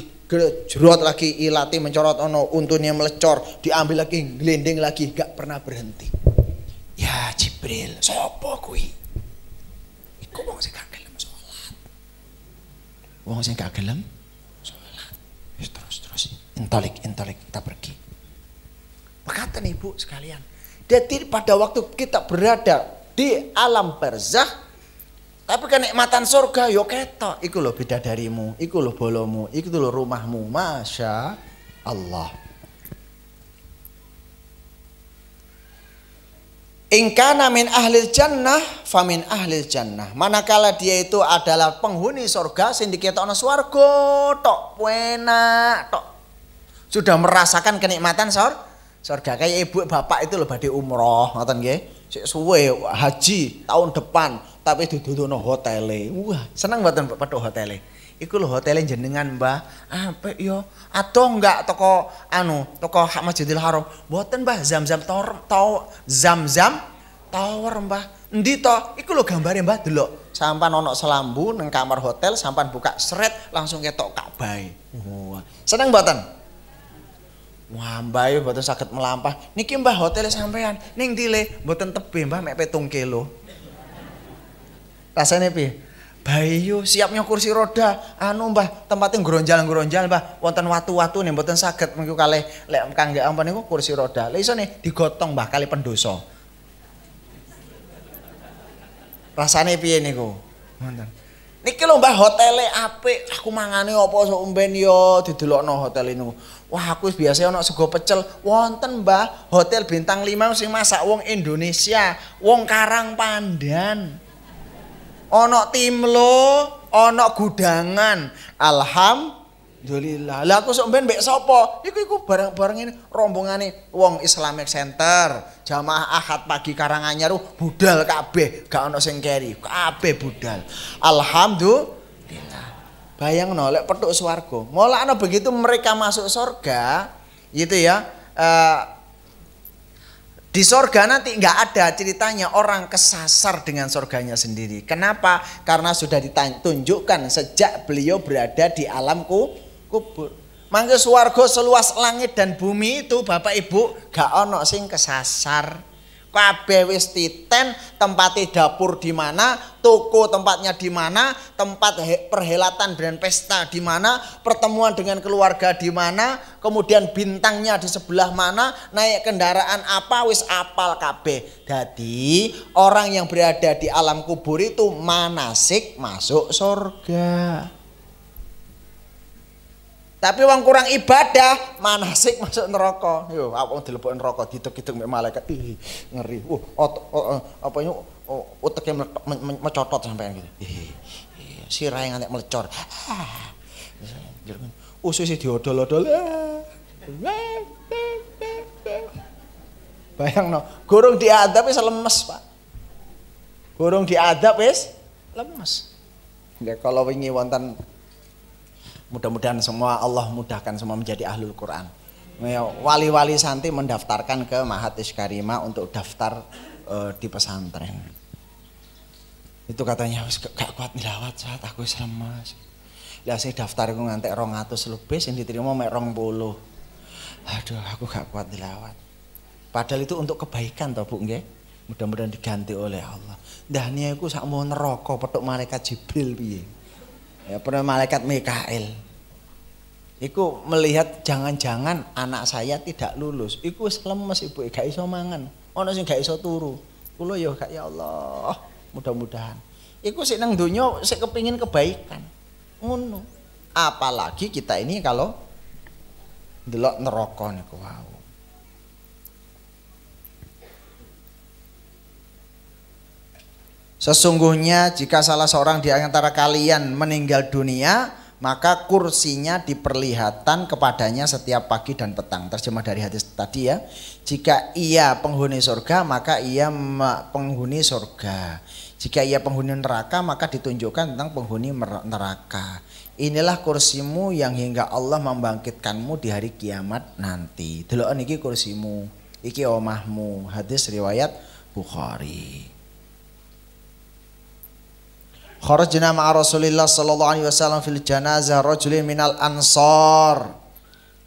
jerot lagi ilati mencorot ono untunya melecor diambil lagi glinding lagi gak pernah berhenti ya Jibril sopo kui iku wong sing gak gelem salat wong sing gak gelem salat terus terus intolik intolik kita pergi Berkata nih bu sekalian. Jadi pada waktu kita berada di alam barzah, tapi kenikmatan surga yo ketok. Iku lo beda darimu, iku lo bolomu, iku lo rumahmu. Masya Allah. Ingkana min ahlil jannah famin ahlil jannah. Manakala dia itu adalah penghuni surga sindiketa diketokno swarga tok penak tok. Sudah merasakan kenikmatan sor surga kayak ibu bapak itu loh badhe umroh ngoten nggih sik suwe haji tahun depan tapi itu duduk dududono hotele wah seneng banget mboten petuk hotele iku lo hotele jenengan mbah Apa ya, yo Atau enggak toko anu toko Masjidil Haram Buatan mbah zam-zam tower to, zam-zam tower mbah endi to iku lo gambare mbah dulu. sampan ono selambu neng kamar hotel sampan buka seret langsung ketok Ka'bah e. wah seneng mboten Wambai buatan sakit melampah. Niki Mbah hotel sampean ning dile buatan tepi Mbah mepe 7 kilo. rasanya pi. Bayu siap kursi roda, anu Mbah, tempatnya geronjal jalan Mbah, wonten watu-watu nih buatan sakit mengko kalle lek kangge ampan niku kursi roda. Lek nih digotong Mbah kali pendoso. rasanya piye niku? Wonten. Niki lo Mbah hotelnya apik, aku mangani opo so umben yo iya, di no hotel ini. Wah, aku biasa ono sego pecel. Wonten, Mbah, hotel bintang 5 sing masak wong Indonesia, wong Karang Pandan. Ono timlo, ono gudangan. Alhamdulillah. aku sok ben mbek sapa? Iku iku bareng-bareng ini rombongane wong Islamic Center, jamaah Ahad pagi Karanganyar uh, budal kabeh, gak ono sing keri, kabeh budal. Alhamdulillah. Bayang nolak lek petuk swargo. no begitu mereka masuk sorga, gitu ya. Uh, di sorga nanti nggak ada ceritanya orang kesasar dengan sorganya sendiri. Kenapa? Karena sudah ditunjukkan sejak beliau berada di alam kubur. Mangke swarga seluas langit dan bumi itu Bapak Ibu gak ono sing kesasar kabeh wis titen tempatnya dapur di mana toko tempatnya di mana tempat perhelatan dan pesta di mana pertemuan dengan keluarga di mana kemudian bintangnya di sebelah mana naik kendaraan apa wis apal kabeh jadi orang yang berada di alam kubur itu manasik masuk surga tapi wong kurang ibadah, manasik masuk neraka. Yo, apa dilebok neraka ditek-ditek mek malaikat. Ih, ngeri. Uh, ot, ot, ot, apa yo otaknya e mecotot sampean gitu. Sirahe nganti melecor. Ah. Usus diodol-odol. Bayang no, gorong diadab wis lemes, Pak. Gorong diadab wis lemes. Ya kalau wingi wonten Mudah-mudahan semua Allah mudahkan semua menjadi ahlul Quran. Wali-wali santri mendaftarkan ke Mahatis Karima untuk daftar uh, di pesantren. Itu katanya, gak kuat dilawat saat aku lemas. Lihat saya daftar aku ngantek rong atus lebih, yang diterima mek rong bolu. Aduh, aku gak kuat dilawat. Padahal itu untuk kebaikan toh bu, nggih. Mudah-mudahan diganti oleh Allah. Dahnya aku sak mau neraka petuk malaikat Jibril piye ya pernah malaikat Mikael Iku melihat jangan-jangan anak saya tidak lulus. Iku lemes ibu gak iso mangan. Ono sing gak iso turu. Kulo yo ya gak ya Allah. Mudah-mudahan. Iku sik nang donya sik kepingin kebaikan. Ngono. Apalagi kita ini kalau delok neraka niku wow. Sesungguhnya jika salah seorang di antara kalian meninggal dunia, maka kursinya diperlihatkan kepadanya setiap pagi dan petang. Terjemah dari hadis tadi ya. Jika ia penghuni surga, maka ia penghuni surga. Jika ia penghuni neraka, maka ditunjukkan tentang penghuni neraka. Inilah kursimu yang hingga Allah membangkitkanmu di hari kiamat nanti. dulu niki kursimu, iki omahmu. Hadis riwayat Bukhari. Kharajna ma'a Rasulillah sallallahu alaihi wasallam fil janazah rajulin minal ansor.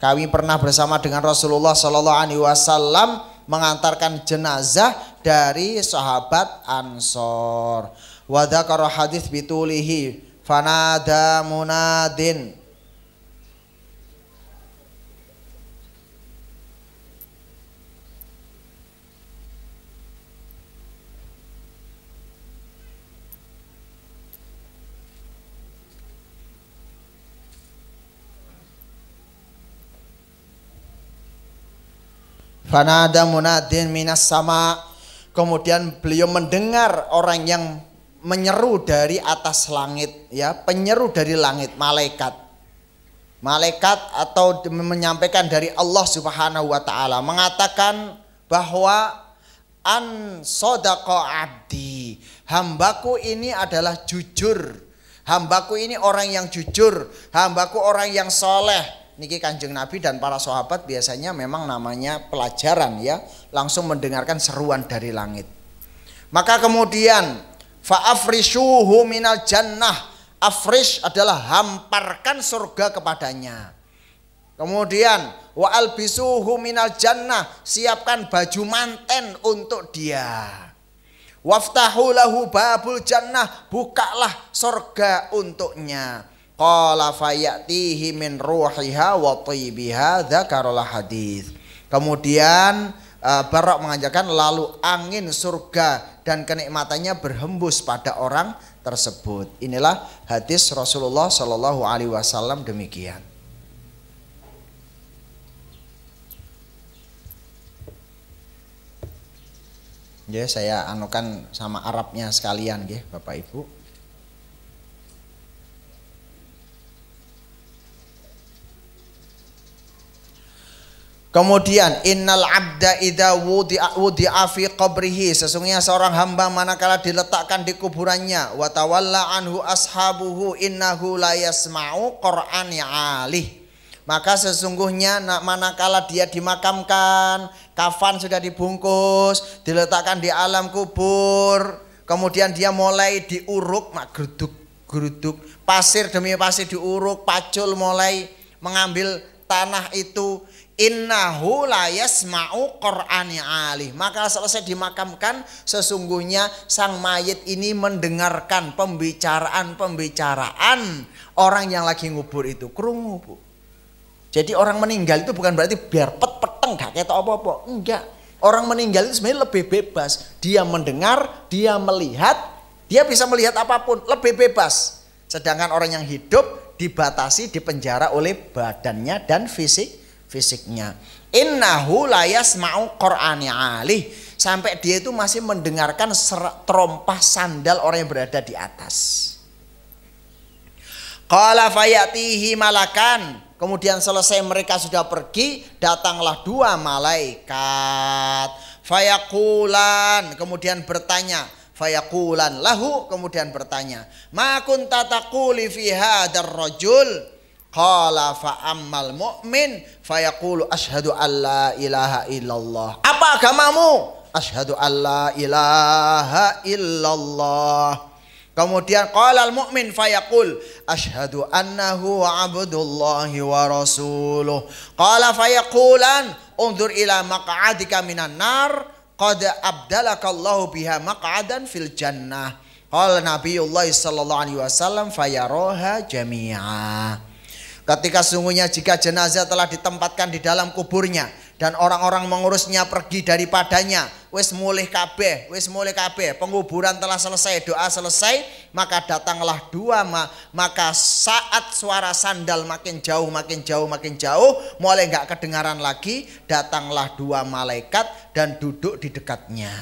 Kami pernah bersama dengan Rasulullah sallallahu alaihi wasallam mengantarkan jenazah dari sahabat Ansor. Wa dzakara hadis bitulihi fanada munadin Fanada munadin minas sama. Kemudian beliau mendengar orang yang menyeru dari atas langit ya, penyeru dari langit malaikat. Malaikat atau menyampaikan dari Allah Subhanahu wa taala mengatakan bahwa an sodako abdi hambaku ini adalah jujur hambaku ini orang yang jujur hambaku orang yang soleh niki Kanjeng Nabi dan para sahabat biasanya memang namanya pelajaran ya, langsung mendengarkan seruan dari langit. Maka kemudian fa'afrishuhu minal jannah. Afrish adalah hamparkan surga kepadanya. Kemudian wa albisuhu minal jannah, siapkan baju manten untuk dia. Waftahu babul jannah, bukalah surga untuknya qala fayatihi min ruhiha wa tibiha hadis kemudian uh, Barok mengajarkan lalu angin surga dan kenikmatannya berhembus pada orang tersebut inilah hadis Rasulullah Shallallahu alaihi wasallam demikian Ya, saya anukan sama Arabnya sekalian, ya, Bapak Ibu. Kemudian innal abda idza wudi'a wudi'a fi qabrihi sesungguhnya seorang hamba manakala diletakkan di kuburannya wa tawalla anhu ashabuhu innahu la yasma'u qur'an alih maka sesungguhnya manakala dia dimakamkan kafan sudah dibungkus diletakkan di alam kubur kemudian dia mulai diuruk mak geruduk geruduk pasir demi pasir diuruk pacul mulai mengambil tanah itu Innahu mau qur'ani alih. Maka selesai dimakamkan sesungguhnya sang mayit ini mendengarkan pembicaraan-pembicaraan orang yang lagi ngubur itu. Krungu, Bu. Jadi orang meninggal itu bukan berarti biar pet-peteng gak kayak apa-apa. Enggak. Orang meninggal itu sebenarnya lebih bebas. Dia mendengar, dia melihat, dia bisa melihat apapun, lebih bebas. Sedangkan orang yang hidup dibatasi, dipenjara oleh badannya dan fisik fisiknya. Innahu layas mau qur'ani alih. Sampai dia itu masih mendengarkan terompah sandal orang yang berada di atas. Qala fayatihi malakan. Kemudian selesai mereka sudah pergi, datanglah dua malaikat. Fayakulan, kemudian bertanya, fayakulan lahu kemudian bertanya ma kunta taquli fi hadzal Qala ammal mu'min fayaqulu ashadu alla ilaha illallah. Apa agamamu? Ashadu alla ilaha illallah. Kemudian qala al-mu'min fayaqul ashadu annahu abdullahi wa rasuluh. Qala fayaqulan undur ila maq'adika minan nar qad abdalaka Allahu biha maq'adan fil jannah. Qala Nabiullah sallallahu alaihi wasallam fayaroha jami'a. Ketika sungguhnya jika jenazah telah ditempatkan di dalam kuburnya dan orang-orang mengurusnya pergi daripadanya, wis mulih kabeh, wis mulih kabeh, penguburan telah selesai, doa selesai, maka datanglah dua ma, maka saat suara sandal makin jauh, makin jauh, makin jauh, mulai nggak kedengaran lagi, datanglah dua malaikat dan duduk di dekatnya.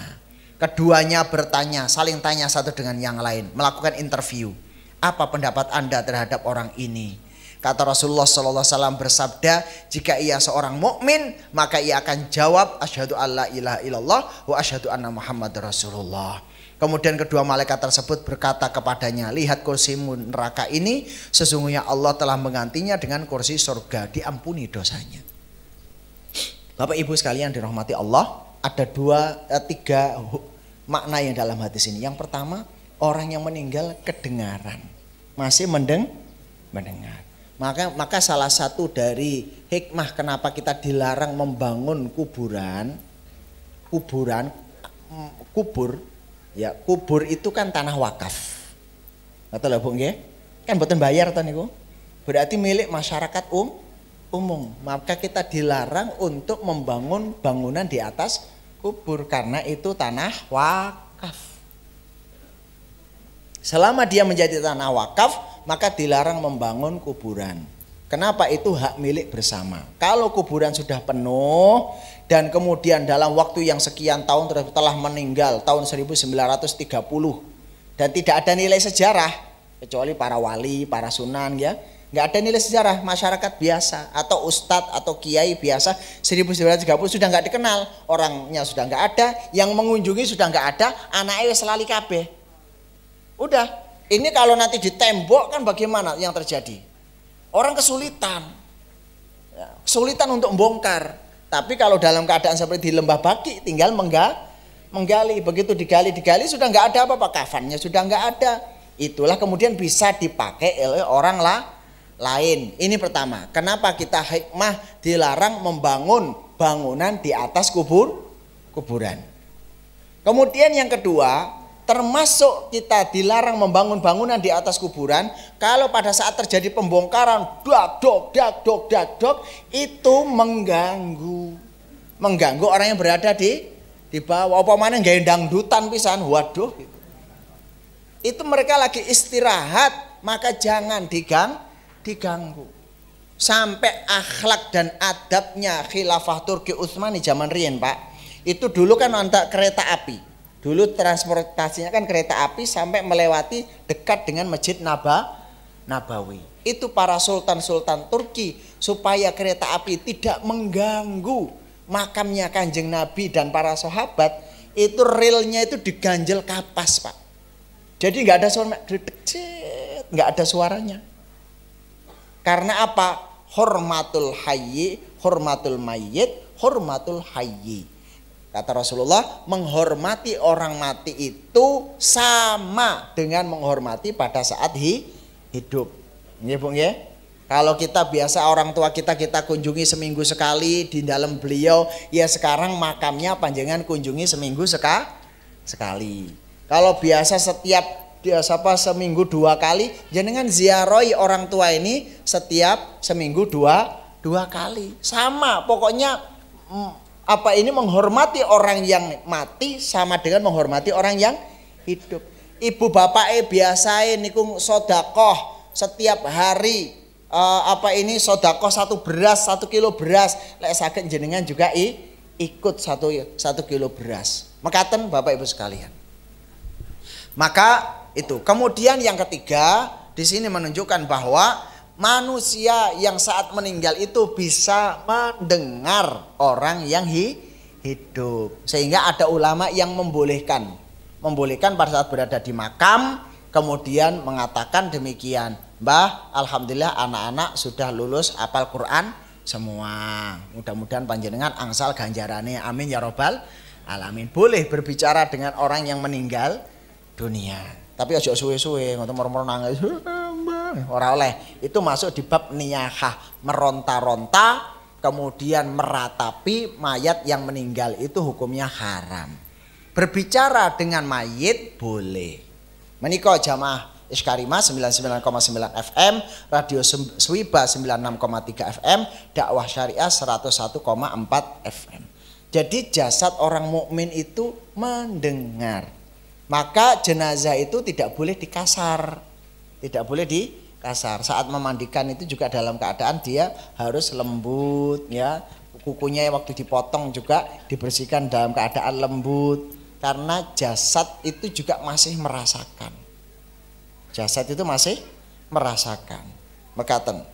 Keduanya bertanya, saling tanya satu dengan yang lain, melakukan interview. Apa pendapat Anda terhadap orang ini? Kata Rasulullah sallallahu alaihi wasallam bersabda, jika ia seorang mukmin, maka ia akan jawab asyhadu alla ilaha illallah wa asyhadu anna Muhammad Rasulullah. Kemudian kedua malaikat tersebut berkata kepadanya, lihat kursimu neraka ini, sesungguhnya Allah telah menggantinya dengan kursi surga, diampuni dosanya. Bapak Ibu sekalian dirahmati Allah, ada dua eh, tiga makna yang dalam hadis ini. Yang pertama, orang yang meninggal kedengaran, masih mendeng mendengar. Maka maka salah satu dari hikmah kenapa kita dilarang membangun kuburan, kuburan mm, kubur ya kubur itu kan tanah wakaf. Atau lah Bung Kan buatan bayar tadi niku. Berarti milik masyarakat um umum. Maka kita dilarang untuk membangun bangunan di atas kubur karena itu tanah wakaf. Selama dia menjadi tanah wakaf, maka dilarang membangun kuburan. Kenapa itu hak milik bersama? Kalau kuburan sudah penuh dan kemudian dalam waktu yang sekian tahun telah meninggal tahun 1930 dan tidak ada nilai sejarah kecuali para wali, para sunan ya. Nggak ada nilai sejarah masyarakat biasa atau ustadz atau kiai biasa 1930 sudah nggak dikenal orangnya sudah nggak ada yang mengunjungi sudah nggak ada anaknya selali kabeh udah ini kalau nanti ditembok kan bagaimana yang terjadi? Orang kesulitan. Ya, kesulitan untuk membongkar. Tapi kalau dalam keadaan seperti di lembah baki tinggal menggali, menggali. Begitu digali digali sudah nggak ada apa-apa kafannya sudah nggak ada. Itulah kemudian bisa dipakai oleh orang lah lain. Ini pertama. Kenapa kita hikmah dilarang membangun bangunan di atas kubur kuburan. Kemudian yang kedua, termasuk kita dilarang membangun bangunan di atas kuburan kalau pada saat terjadi pembongkaran dak dok dak dok dak dok itu mengganggu mengganggu orang yang berada di di bawah apa mana nggak dangdutan pisan waduh gitu. itu mereka lagi istirahat maka jangan digang diganggu sampai akhlak dan adabnya khilafah Turki Utsmani zaman Rien Pak itu dulu kan ontak kereta api Dulu transportasinya kan kereta api sampai melewati dekat dengan Masjid Naba, Nabawi. Itu para sultan-sultan Turki supaya kereta api tidak mengganggu makamnya Kanjeng Nabi dan para sahabat, itu relnya itu diganjel kapas, Pak. Jadi nggak ada suara nggak ada suaranya. Karena apa? Hormatul hayyi, hormatul mayyit, hormatul hayyi Kata Rasulullah, menghormati orang mati itu sama dengan menghormati pada saat hi, hidup. Ya, pun ya. Kalau kita biasa orang tua kita kita kunjungi seminggu sekali di dalam beliau, ya sekarang makamnya panjangan kunjungi seminggu seka, sekali. Kalau biasa setiap dia ya, sapa seminggu dua kali, jenengan ziarahi orang tua ini setiap seminggu dua dua kali. Sama, pokoknya mm, apa ini menghormati orang yang mati sama dengan menghormati orang yang hidup. Ibu bapak eh biasain niku sodakoh setiap hari uh, apa ini sodakoh satu beras satu kilo beras lek sakit jenengan juga i, ikut satu satu kilo beras. Mekaten bapak ibu sekalian. Maka itu kemudian yang ketiga di sini menunjukkan bahwa manusia yang saat meninggal itu bisa mendengar orang yang hi, hidup. Sehingga ada ulama yang membolehkan. Membolehkan pada saat berada di makam, kemudian mengatakan demikian. Mbah, alhamdulillah anak-anak sudah lulus apal Quran semua. Mudah-mudahan panjenengan angsal ganjarannya. Amin ya robbal alamin. Boleh berbicara dengan orang yang meninggal dunia. Tapi aja suwe-suwe ngoten merem nangis. Ora oleh. Itu masuk di bab niyahah, meronta-ronta kemudian meratapi mayat yang meninggal itu hukumnya haram. Berbicara dengan mayit boleh. Menikah jamaah Iskarima 99,9 FM, Radio Swiba 96,3 FM, Dakwah Syariah 101,4 FM. Jadi jasad orang mukmin itu mendengar. Maka jenazah itu tidak boleh dikasar. Tidak boleh dikasar. Saat memandikan itu juga dalam keadaan dia harus lembut ya. Kukunya waktu dipotong juga dibersihkan dalam keadaan lembut karena jasad itu juga masih merasakan. Jasad itu masih merasakan. Mekaten.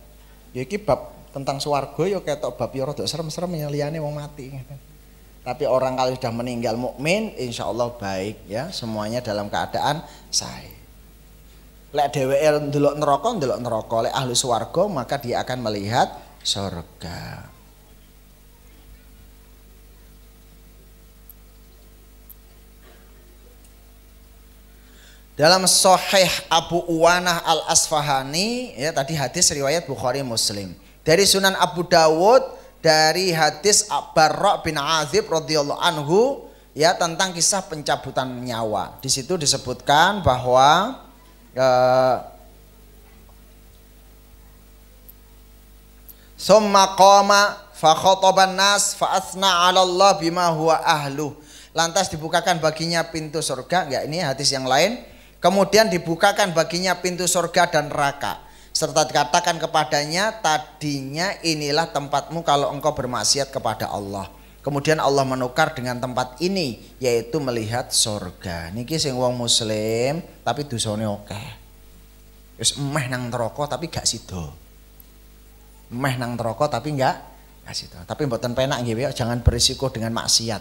Ya bab tentang swarga ya ketok bab ya serem-serem yang liane wong mati tapi orang kalau sudah meninggal mukmin, insya Allah baik ya, semuanya dalam keadaan sahih. Lek dwl ndelok neraka, ndelok neraka. Lek ahli swarga, maka dia akan melihat surga. Dalam Sahih Abu Uwanah Al Asfahani, ya tadi hadis riwayat Bukhari Muslim. Dari Sunan Abu Dawud dari hadis Barra bin Azib radhiyallahu anhu ya tentang kisah pencabutan nyawa. Di situ disebutkan bahwa eh, Summa qama fa khotoban nas fa asna 'ala Allah bima huwa ahlu. Lantas dibukakan baginya pintu surga, enggak ini hadis yang lain. Kemudian dibukakan baginya pintu surga dan neraka serta dikatakan kepadanya tadinya inilah tempatmu kalau engkau bermaksiat kepada Allah kemudian Allah menukar dengan tempat ini yaitu melihat surga niki sing wong muslim tapi dosane oke. wis emeh nang neraka tapi gak sida emeh nang neraka tapi enggak gak sida tapi mboten penak nggih jangan berisiko dengan maksiat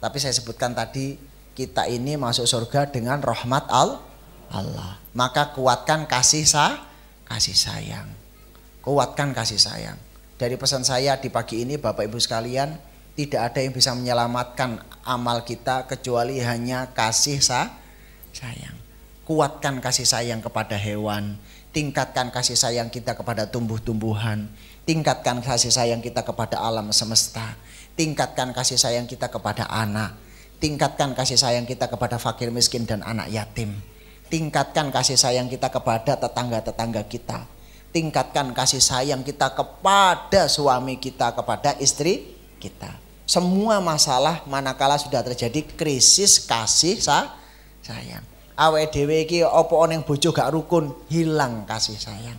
tapi saya sebutkan tadi kita ini masuk surga dengan rahmat al Allah maka kuatkan kasih sah kasih sayang. Kuatkan kasih sayang. Dari pesan saya di pagi ini Bapak Ibu sekalian, tidak ada yang bisa menyelamatkan amal kita kecuali hanya kasih sa sayang. Kuatkan kasih sayang kepada hewan, tingkatkan kasih sayang kita kepada tumbuh-tumbuhan, tingkatkan kasih sayang kita kepada alam semesta, tingkatkan kasih sayang kita kepada anak, tingkatkan kasih sayang kita kepada fakir miskin dan anak yatim Tingkatkan kasih sayang kita kepada tetangga-tetangga kita. Tingkatkan kasih sayang kita kepada suami kita, kepada istri kita. Semua masalah manakala sudah terjadi krisis kasih sa sayang. Awe dewe iki opo oneng bojo gak rukun, hilang kasih sayang.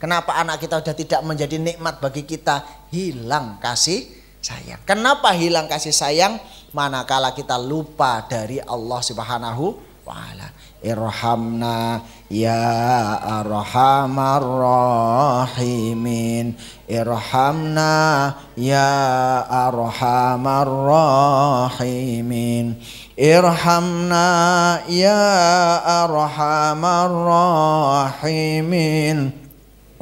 Kenapa anak kita sudah tidak menjadi nikmat bagi kita? Hilang kasih sayang. Kenapa hilang kasih sayang? Manakala kita lupa dari Allah Subhanahu wa taala. ارحمنا يا أرحم الراحمين ارحمنا يا أرحم الراحمين ارحمنا يا أرحم الراحمين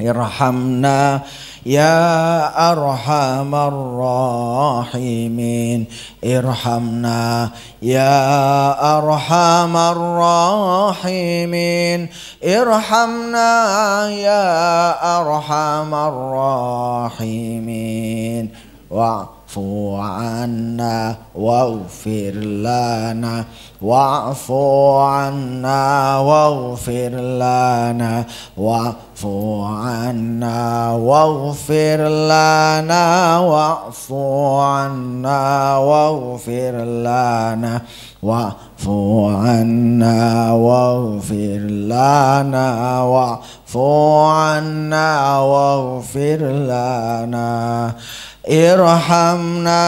ارحمنا يا ارحم الراحمين ارحمنا يا ارحم الراحمين ارحمنا يا ارحم الراحمين واعف عنا واغفر لنا واعف عنا واغفر لنا واعف عنا واغفر لنا واعف عنا واغفر لنا واعف عنا واغفر لنا واعف عنا واغفر لنا ارحمنا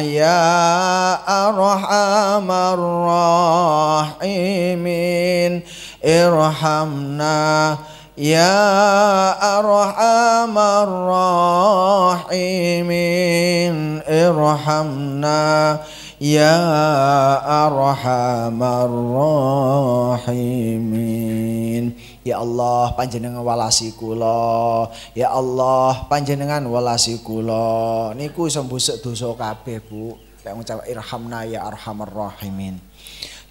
يا أرحم الراحمين ارحمنا يا أرحم الراحمين ارحمنا يا أرحم الراحمين Ya Allah panjenengan walasi kula. Ya Allah panjenengan walasi kula. Niku iso mbusuk dosa kabeh, Bu. Nek ngucap irhamna ya arhamar rahimin.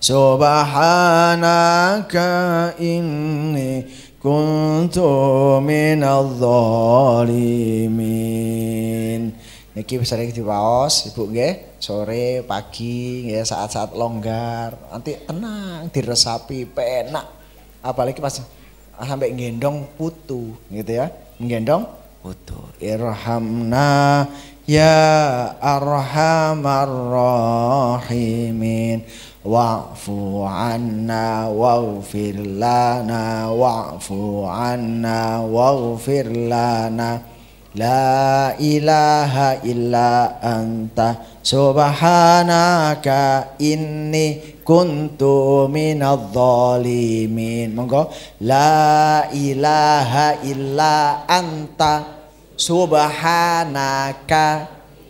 Subhanaka inni kuntu minal zalimin Niki di paos, Ibu nge, sore pagi nge, saat-saat longgar nanti tenang diresapi penak apalagi pas sampai gendong putu gitu ya gendong putu irhamna ya arhamar واعف عنا واغفر لنا واعف عنا واغفر لنا لا إله إلا أنت سبحانك إني كنت من الظالمين monggo لا إله إلا أنت سبحانك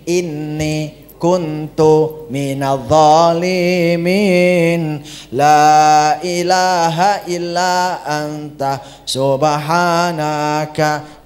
إني kuntu minadh-dhalimin la ilaha illa anta subhanaka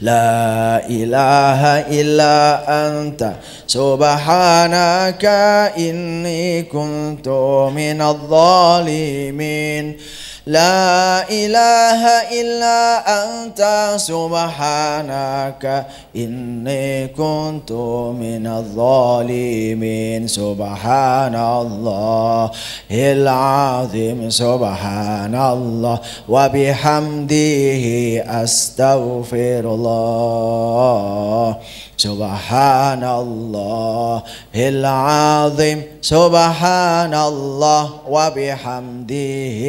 لا إله إلا أنت سبحانك إني كنت من الظالمين لا إله إلا أنت سبحانك إني كنت من الظالمين سبحان الله العظيم سبحان الله وبحمده أستغفر الله سبحان الله العظيم سبحان الله وبحمده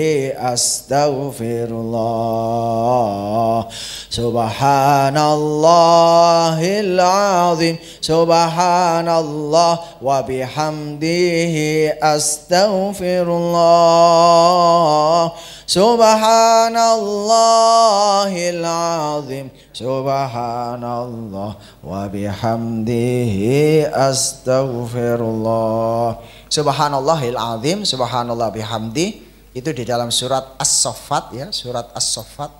أستغفر الله سبحان الله العظيم سبحان الله وبحمده أستغفر الله سبحان الله العظيم Subhanallah wa bihamdihi astaghfirullah. Subhanallahil azim, subhanallah bihamdi. Itu di dalam surat As-Saffat ya, surat As-Saffat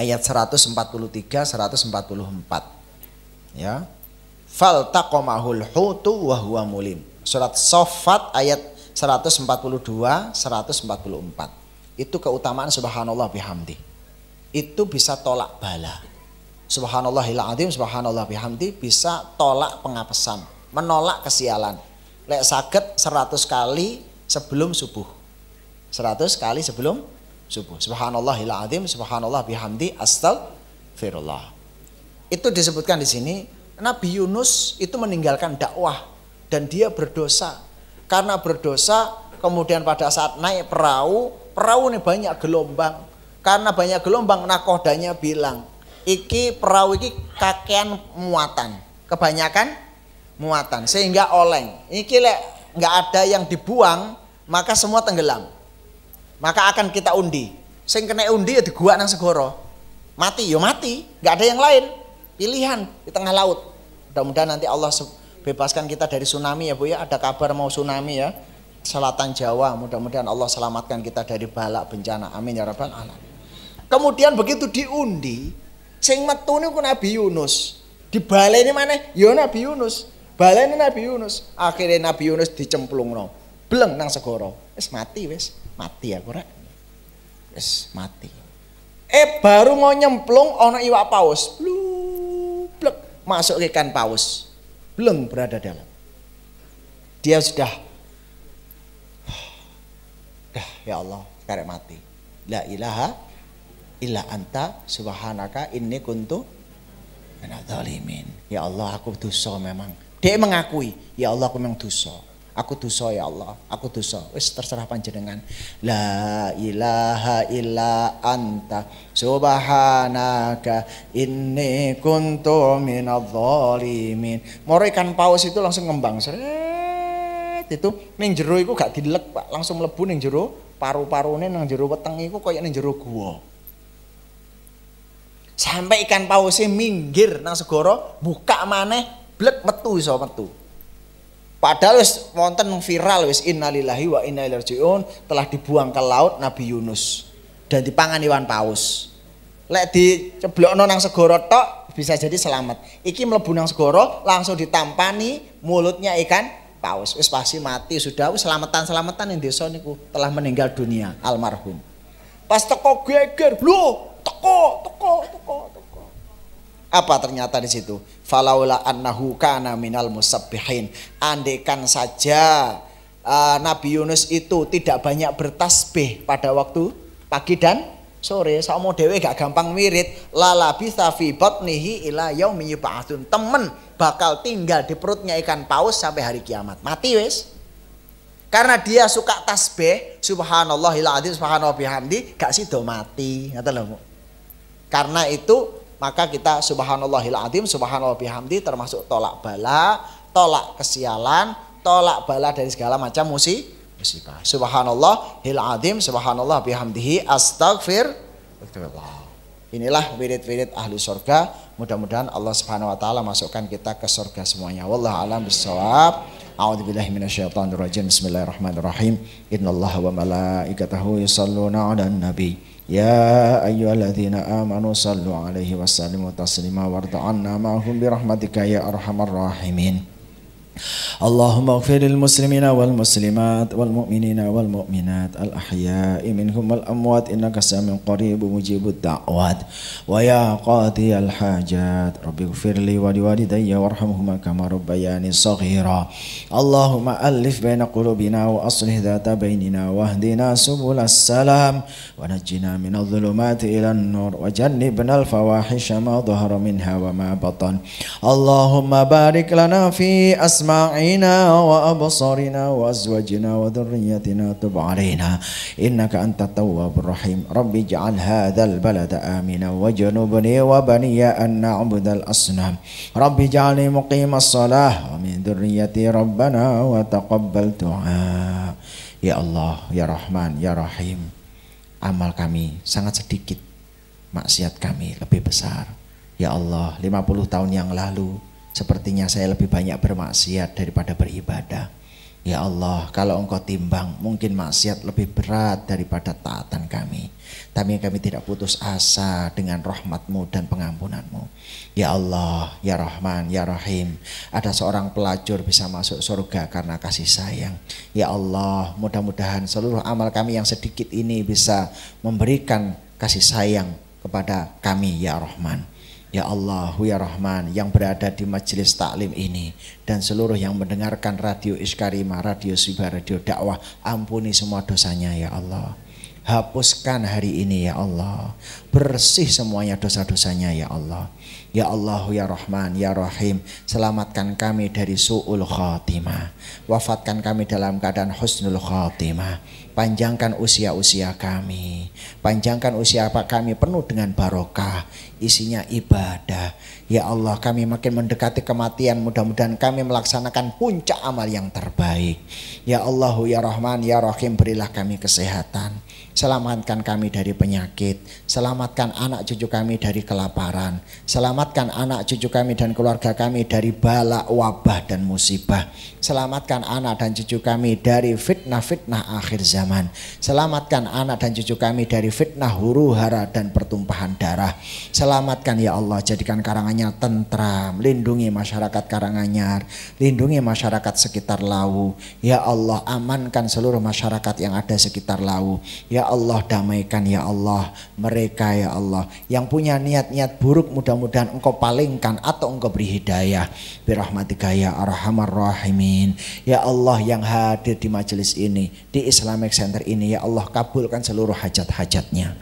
ayat 143 144. Ya. Fal taqamahul hutu wa huwa mulim. Surat Saffat ayat 142 144. Itu keutamaan subhanallah bihamdi itu bisa tolak bala. Subhanallahil azim, subhanallah bihamdi bisa tolak pengapesan, menolak kesialan. Lek sakit 100 kali sebelum subuh. 100 kali sebelum subuh. Subhanallahil azim, subhanallah bihamdi astagfirullah. Itu disebutkan di sini Nabi Yunus itu meninggalkan dakwah dan dia berdosa. Karena berdosa kemudian pada saat naik perahu, perahu ini banyak gelombang karena banyak gelombang nakodanya bilang iki perahu iki kakean muatan kebanyakan muatan sehingga oleng iki lek nggak ada yang dibuang maka semua tenggelam maka akan kita undi sing kena undi ya gua nang segoro mati yo ya mati nggak ada yang lain pilihan di tengah laut mudah-mudahan nanti Allah bebaskan kita dari tsunami ya Bu ya ada kabar mau tsunami ya selatan Jawa mudah-mudahan Allah selamatkan kita dari balak bencana amin ya rabbal alamin Kemudian begitu diundi, sing metu niku Nabi Yunus. Dibaleni mana? ya Nabi Yunus. Baleni Nabi Yunus. Akhirnya Nabi Yunus dicemplungno. Bleng nang segara. Wis mati wis, mati aku rek. Wis mati. Eh baru mau nyemplung ana iwak paus. Blublek masuk ke ikan paus. Bleng berada dalam. Dia sudah dah ya Allah karek mati. La ilaha illa anta subhanaka inni kuntu minadzalimin. Ya Allah aku dosa memang. Dia mengakui, ya Allah aku memang dosa. Aku dosa ya Allah, aku dosa. Wis terserah panjenengan. La ilaha illa anta subhanaka inni kuntu minadzalimin. Moro ikan paus itu langsung ngembang. Seret itu ning jero iku gak dilek, Pak. Langsung mlebu ning jero paru-parune nang jero weteng iku koyo ning jero gua Sampai ikan pausnya minggir nang segoro, buka mana blek metu iso metu. Padahal wis wonten viral wis innalillahi wa inna ilaihi rajiun telah dibuang ke laut Nabi Yunus dan dipangan iwan paus. Lek diceblokno nang segoro tok bisa jadi selamat. Iki mlebu nang segoro langsung ditampani mulutnya ikan paus. Wis pasti mati sudah wis selamatan-selamatan yang desa niku telah meninggal dunia almarhum. Pas teko geger, lho toko, toko, toko, toko. Apa ternyata di situ? Falaula annahu kana minal musabbihin. Andekan saja uh, Nabi Yunus itu tidak banyak bertasbih pada waktu pagi dan sore. Sama dewe gak gampang mirit. Lala bisa fi batnihi ila yaumi yub'atsun. Temen bakal tinggal di perutnya ikan paus sampai hari kiamat. Mati wis. Karena dia suka tasbih, subhanallahil azim subhanallah bihamdi, gak sido mati. Ngata lho, karena itu maka kita subhanallahil azim, subhanallah bihamdi termasuk tolak bala, tolak kesialan, tolak bala dari segala macam musibah musibah. Subhanallah hil adim, subhanallah bihamdihi, astagfir. Inilah wirid-wirid ahli surga. Mudah-mudahan Allah Subhanahu wa taala masukkan kita ke surga semuanya. wallah alam bisawab. A'udzu billahi minasyaitonir rajim. Bismillahirrahmanirrahim. Innallaha wa malaikatahu yusalluna 'alan Nabi يا أيها الذين آمنوا صلوا عليه وسلموا تسليما وارض عنا معهم برحمتك يا أرحم الراحمين اللهم اغفر للمسلمين والمسلمات والمؤمنين والمؤمنات الأحياء منهم والأموات إنك سميع قريب مجيب الدعوات ويا قاضي الحاجات رب اغفر لي ولوالدي وارحمهما كما ربياني صغيرا اللهم ألف بين قلوبنا وأصلح ذات بيننا واهدنا سبل السلام ونجنا من الظلمات إلى النور وجنبنا الفواحش ما ظهر منها وما بطن اللهم بارك لنا في أسماء وأسماعنا وأبصارنا وأزواجنا وذريتنا تب علينا إنك أنت التواب الرحيم رب اجعل هذا البلد آمنا واجنبني وبني أن نعبد الأصنام رب اجعلني مقيم الصلاة ومن ذريتي ربنا وتقبل دعاء يا Allah, Ya Rahman, Ya Rahim Amal kami sangat sedikit Maksiat kami lebih besar Ya Allah, 50 tahun yang lalu Sepertinya saya lebih banyak bermaksiat daripada beribadah. Ya Allah, kalau engkau timbang, mungkin maksiat lebih berat daripada taatan kami. Tapi kami tidak putus asa dengan rahmatmu dan pengampunanmu. Ya Allah, Ya Rahman, Ya Rahim. Ada seorang pelacur bisa masuk surga karena kasih sayang. Ya Allah, mudah-mudahan seluruh amal kami yang sedikit ini bisa memberikan kasih sayang kepada kami, Ya Rahman. Ya Allah, Ya Rahman yang berada di majelis taklim ini dan seluruh yang mendengarkan radio Iskarima, radio Sibar, radio dakwah, ampuni semua dosanya ya Allah. Hapuskan hari ini ya Allah. Bersih semuanya dosa-dosanya ya Allah. Ya Allah, Ya Rahman, Ya Rahim, selamatkan kami dari su'ul khatimah. Wafatkan kami dalam keadaan husnul khatimah panjangkan usia-usia kami. Panjangkan usia apa kami penuh dengan barokah, isinya ibadah. Ya Allah kami makin mendekati kematian, mudah-mudahan kami melaksanakan puncak amal yang terbaik. Ya Allah, Ya Rahman, Ya Rahim, berilah kami kesehatan. Selamatkan kami dari penyakit, selamatkan anak cucu kami dari kelaparan, selamatkan anak cucu kami dan keluarga kami dari bala wabah dan musibah. Selamatkan anak dan cucu kami dari fitnah-fitnah akhir zaman. Selamatkan anak dan cucu kami dari fitnah huru hara dan pertumpahan darah. Selamatkan ya Allah, jadikan karangannya tentram. Lindungi masyarakat Karanganyar, lindungi masyarakat sekitar Lawu. Ya Allah, amankan seluruh masyarakat yang ada sekitar Lawu. Ya Allah, damaikan ya Allah mereka ya Allah. Yang punya niat-niat buruk mudah-mudahan engkau palingkan atau engkau beri hidayah. Birahmatika ya arhamar rahimin. Amin. Ya Allah yang hadir di majelis ini, di Islamic Center ini, ya Allah kabulkan seluruh hajat-hajatnya.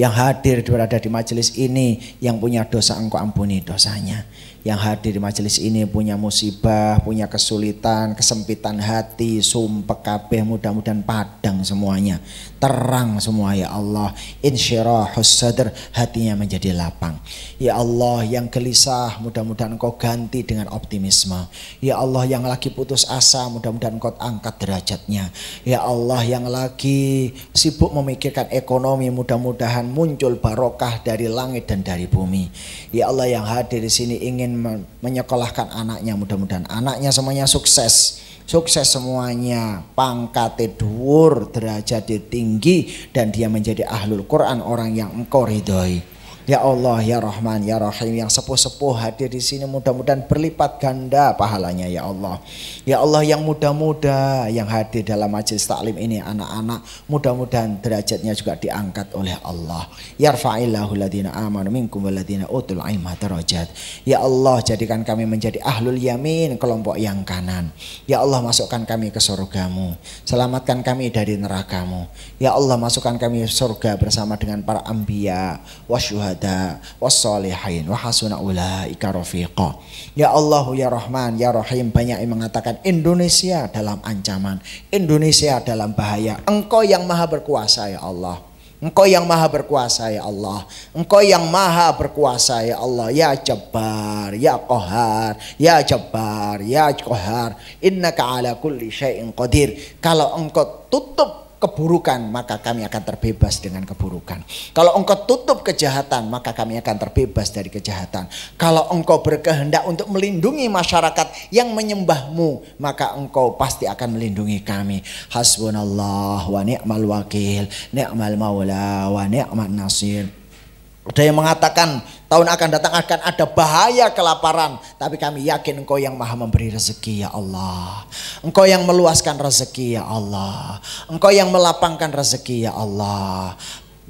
Yang hadir berada di majelis ini, yang punya dosa engkau ampuni dosanya yang hadir di majelis ini punya musibah, punya kesulitan, kesempitan hati, sumpek kabeh mudah-mudahan padang semuanya. Terang semua ya Allah. Insyirahus sadr hatinya menjadi lapang. Ya Allah yang gelisah mudah-mudahan kau ganti dengan optimisme. Ya Allah yang lagi putus asa mudah-mudahan kau angkat derajatnya. Ya Allah yang lagi sibuk memikirkan ekonomi mudah-mudahan muncul barokah dari langit dan dari bumi. Ya Allah yang hadir di sini ingin ingin menyekolahkan anaknya mudah-mudahan anaknya semuanya sukses sukses semuanya pangkat dhuwur derajat tinggi dan dia menjadi ahlul Quran orang yang engkau ridhoi Ya Allah, Ya Rahman, Ya Rahim yang sepuh-sepuh hadir di sini mudah-mudahan berlipat ganda pahalanya Ya Allah. Ya Allah yang muda-muda yang hadir dalam majelis taklim ini anak-anak mudah-mudahan derajatnya juga diangkat oleh Allah. Yarfa'illahu ladina amanu minkum utul ilma darajat. Ya Allah jadikan kami menjadi ahlul yamin kelompok yang kanan. Ya Allah masukkan kami ke surgamu. Selamatkan kami dari nerakamu. Ya Allah masukkan kami surga bersama dengan para ambiya wasyuhada syuhada wassalihin wa hasuna ulaika rafiqa. Ya Allah ya Rahman ya Rahim banyak yang mengatakan Indonesia dalam ancaman, Indonesia dalam bahaya. Engkau yang maha berkuasa ya Allah. Engkau yang maha berkuasa ya Allah. Engkau yang maha berkuasa ya Allah. Ya Jabbar, ya kohar, ya Jabbar, ya kohar. Innaka ala kulli syai'in qadir. Kalau engkau tutup keburukan, maka kami akan terbebas dengan keburukan. Kalau engkau tutup kejahatan, maka kami akan terbebas dari kejahatan. Kalau engkau berkehendak untuk melindungi masyarakat yang menyembahmu, maka engkau pasti akan melindungi kami. Hasbunallah wa ni'mal wakil, ni'mal maula wa ni'mal nasir. Ada yang mengatakan tahun akan datang akan ada bahaya kelaparan. Tapi kami yakin engkau yang maha memberi rezeki ya Allah. Engkau yang meluaskan rezeki ya Allah. Engkau yang melapangkan rezeki ya Allah.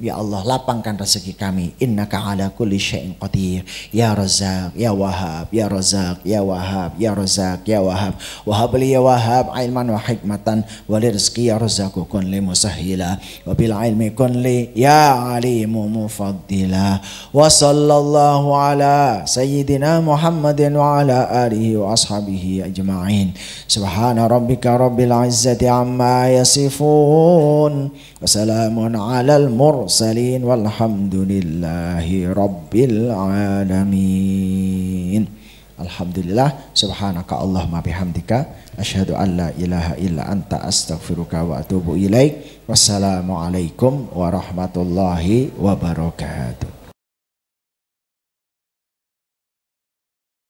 Ya Allah lapangkan rezeki kami Innaka ala kulli syai'in qadir Ya Razak, Ya Wahab, Ya Razak, Ya Wahab, Ya Razak, Ya Wahab Wahab li ya Wahab ilman wa hikmatan Wa li rizki ya Razaku kun li musahila Wa bil ilmi kun li ya alimu mufaddila Wa sallallahu ala sayyidina Muhammadin wa ala alihi wa ashabihi ajma'in Subhana rabbika rabbil izzati amma yasifun Wa salamun ala al-mursa المرسلين والحمد لله رب العالمين الحمد لله سبحانك اللهم بحمدك أشهد أن لا إله إلا أنت أستغفرك وأتوب إليك والسلام عليكم ورحمة الله وبركاته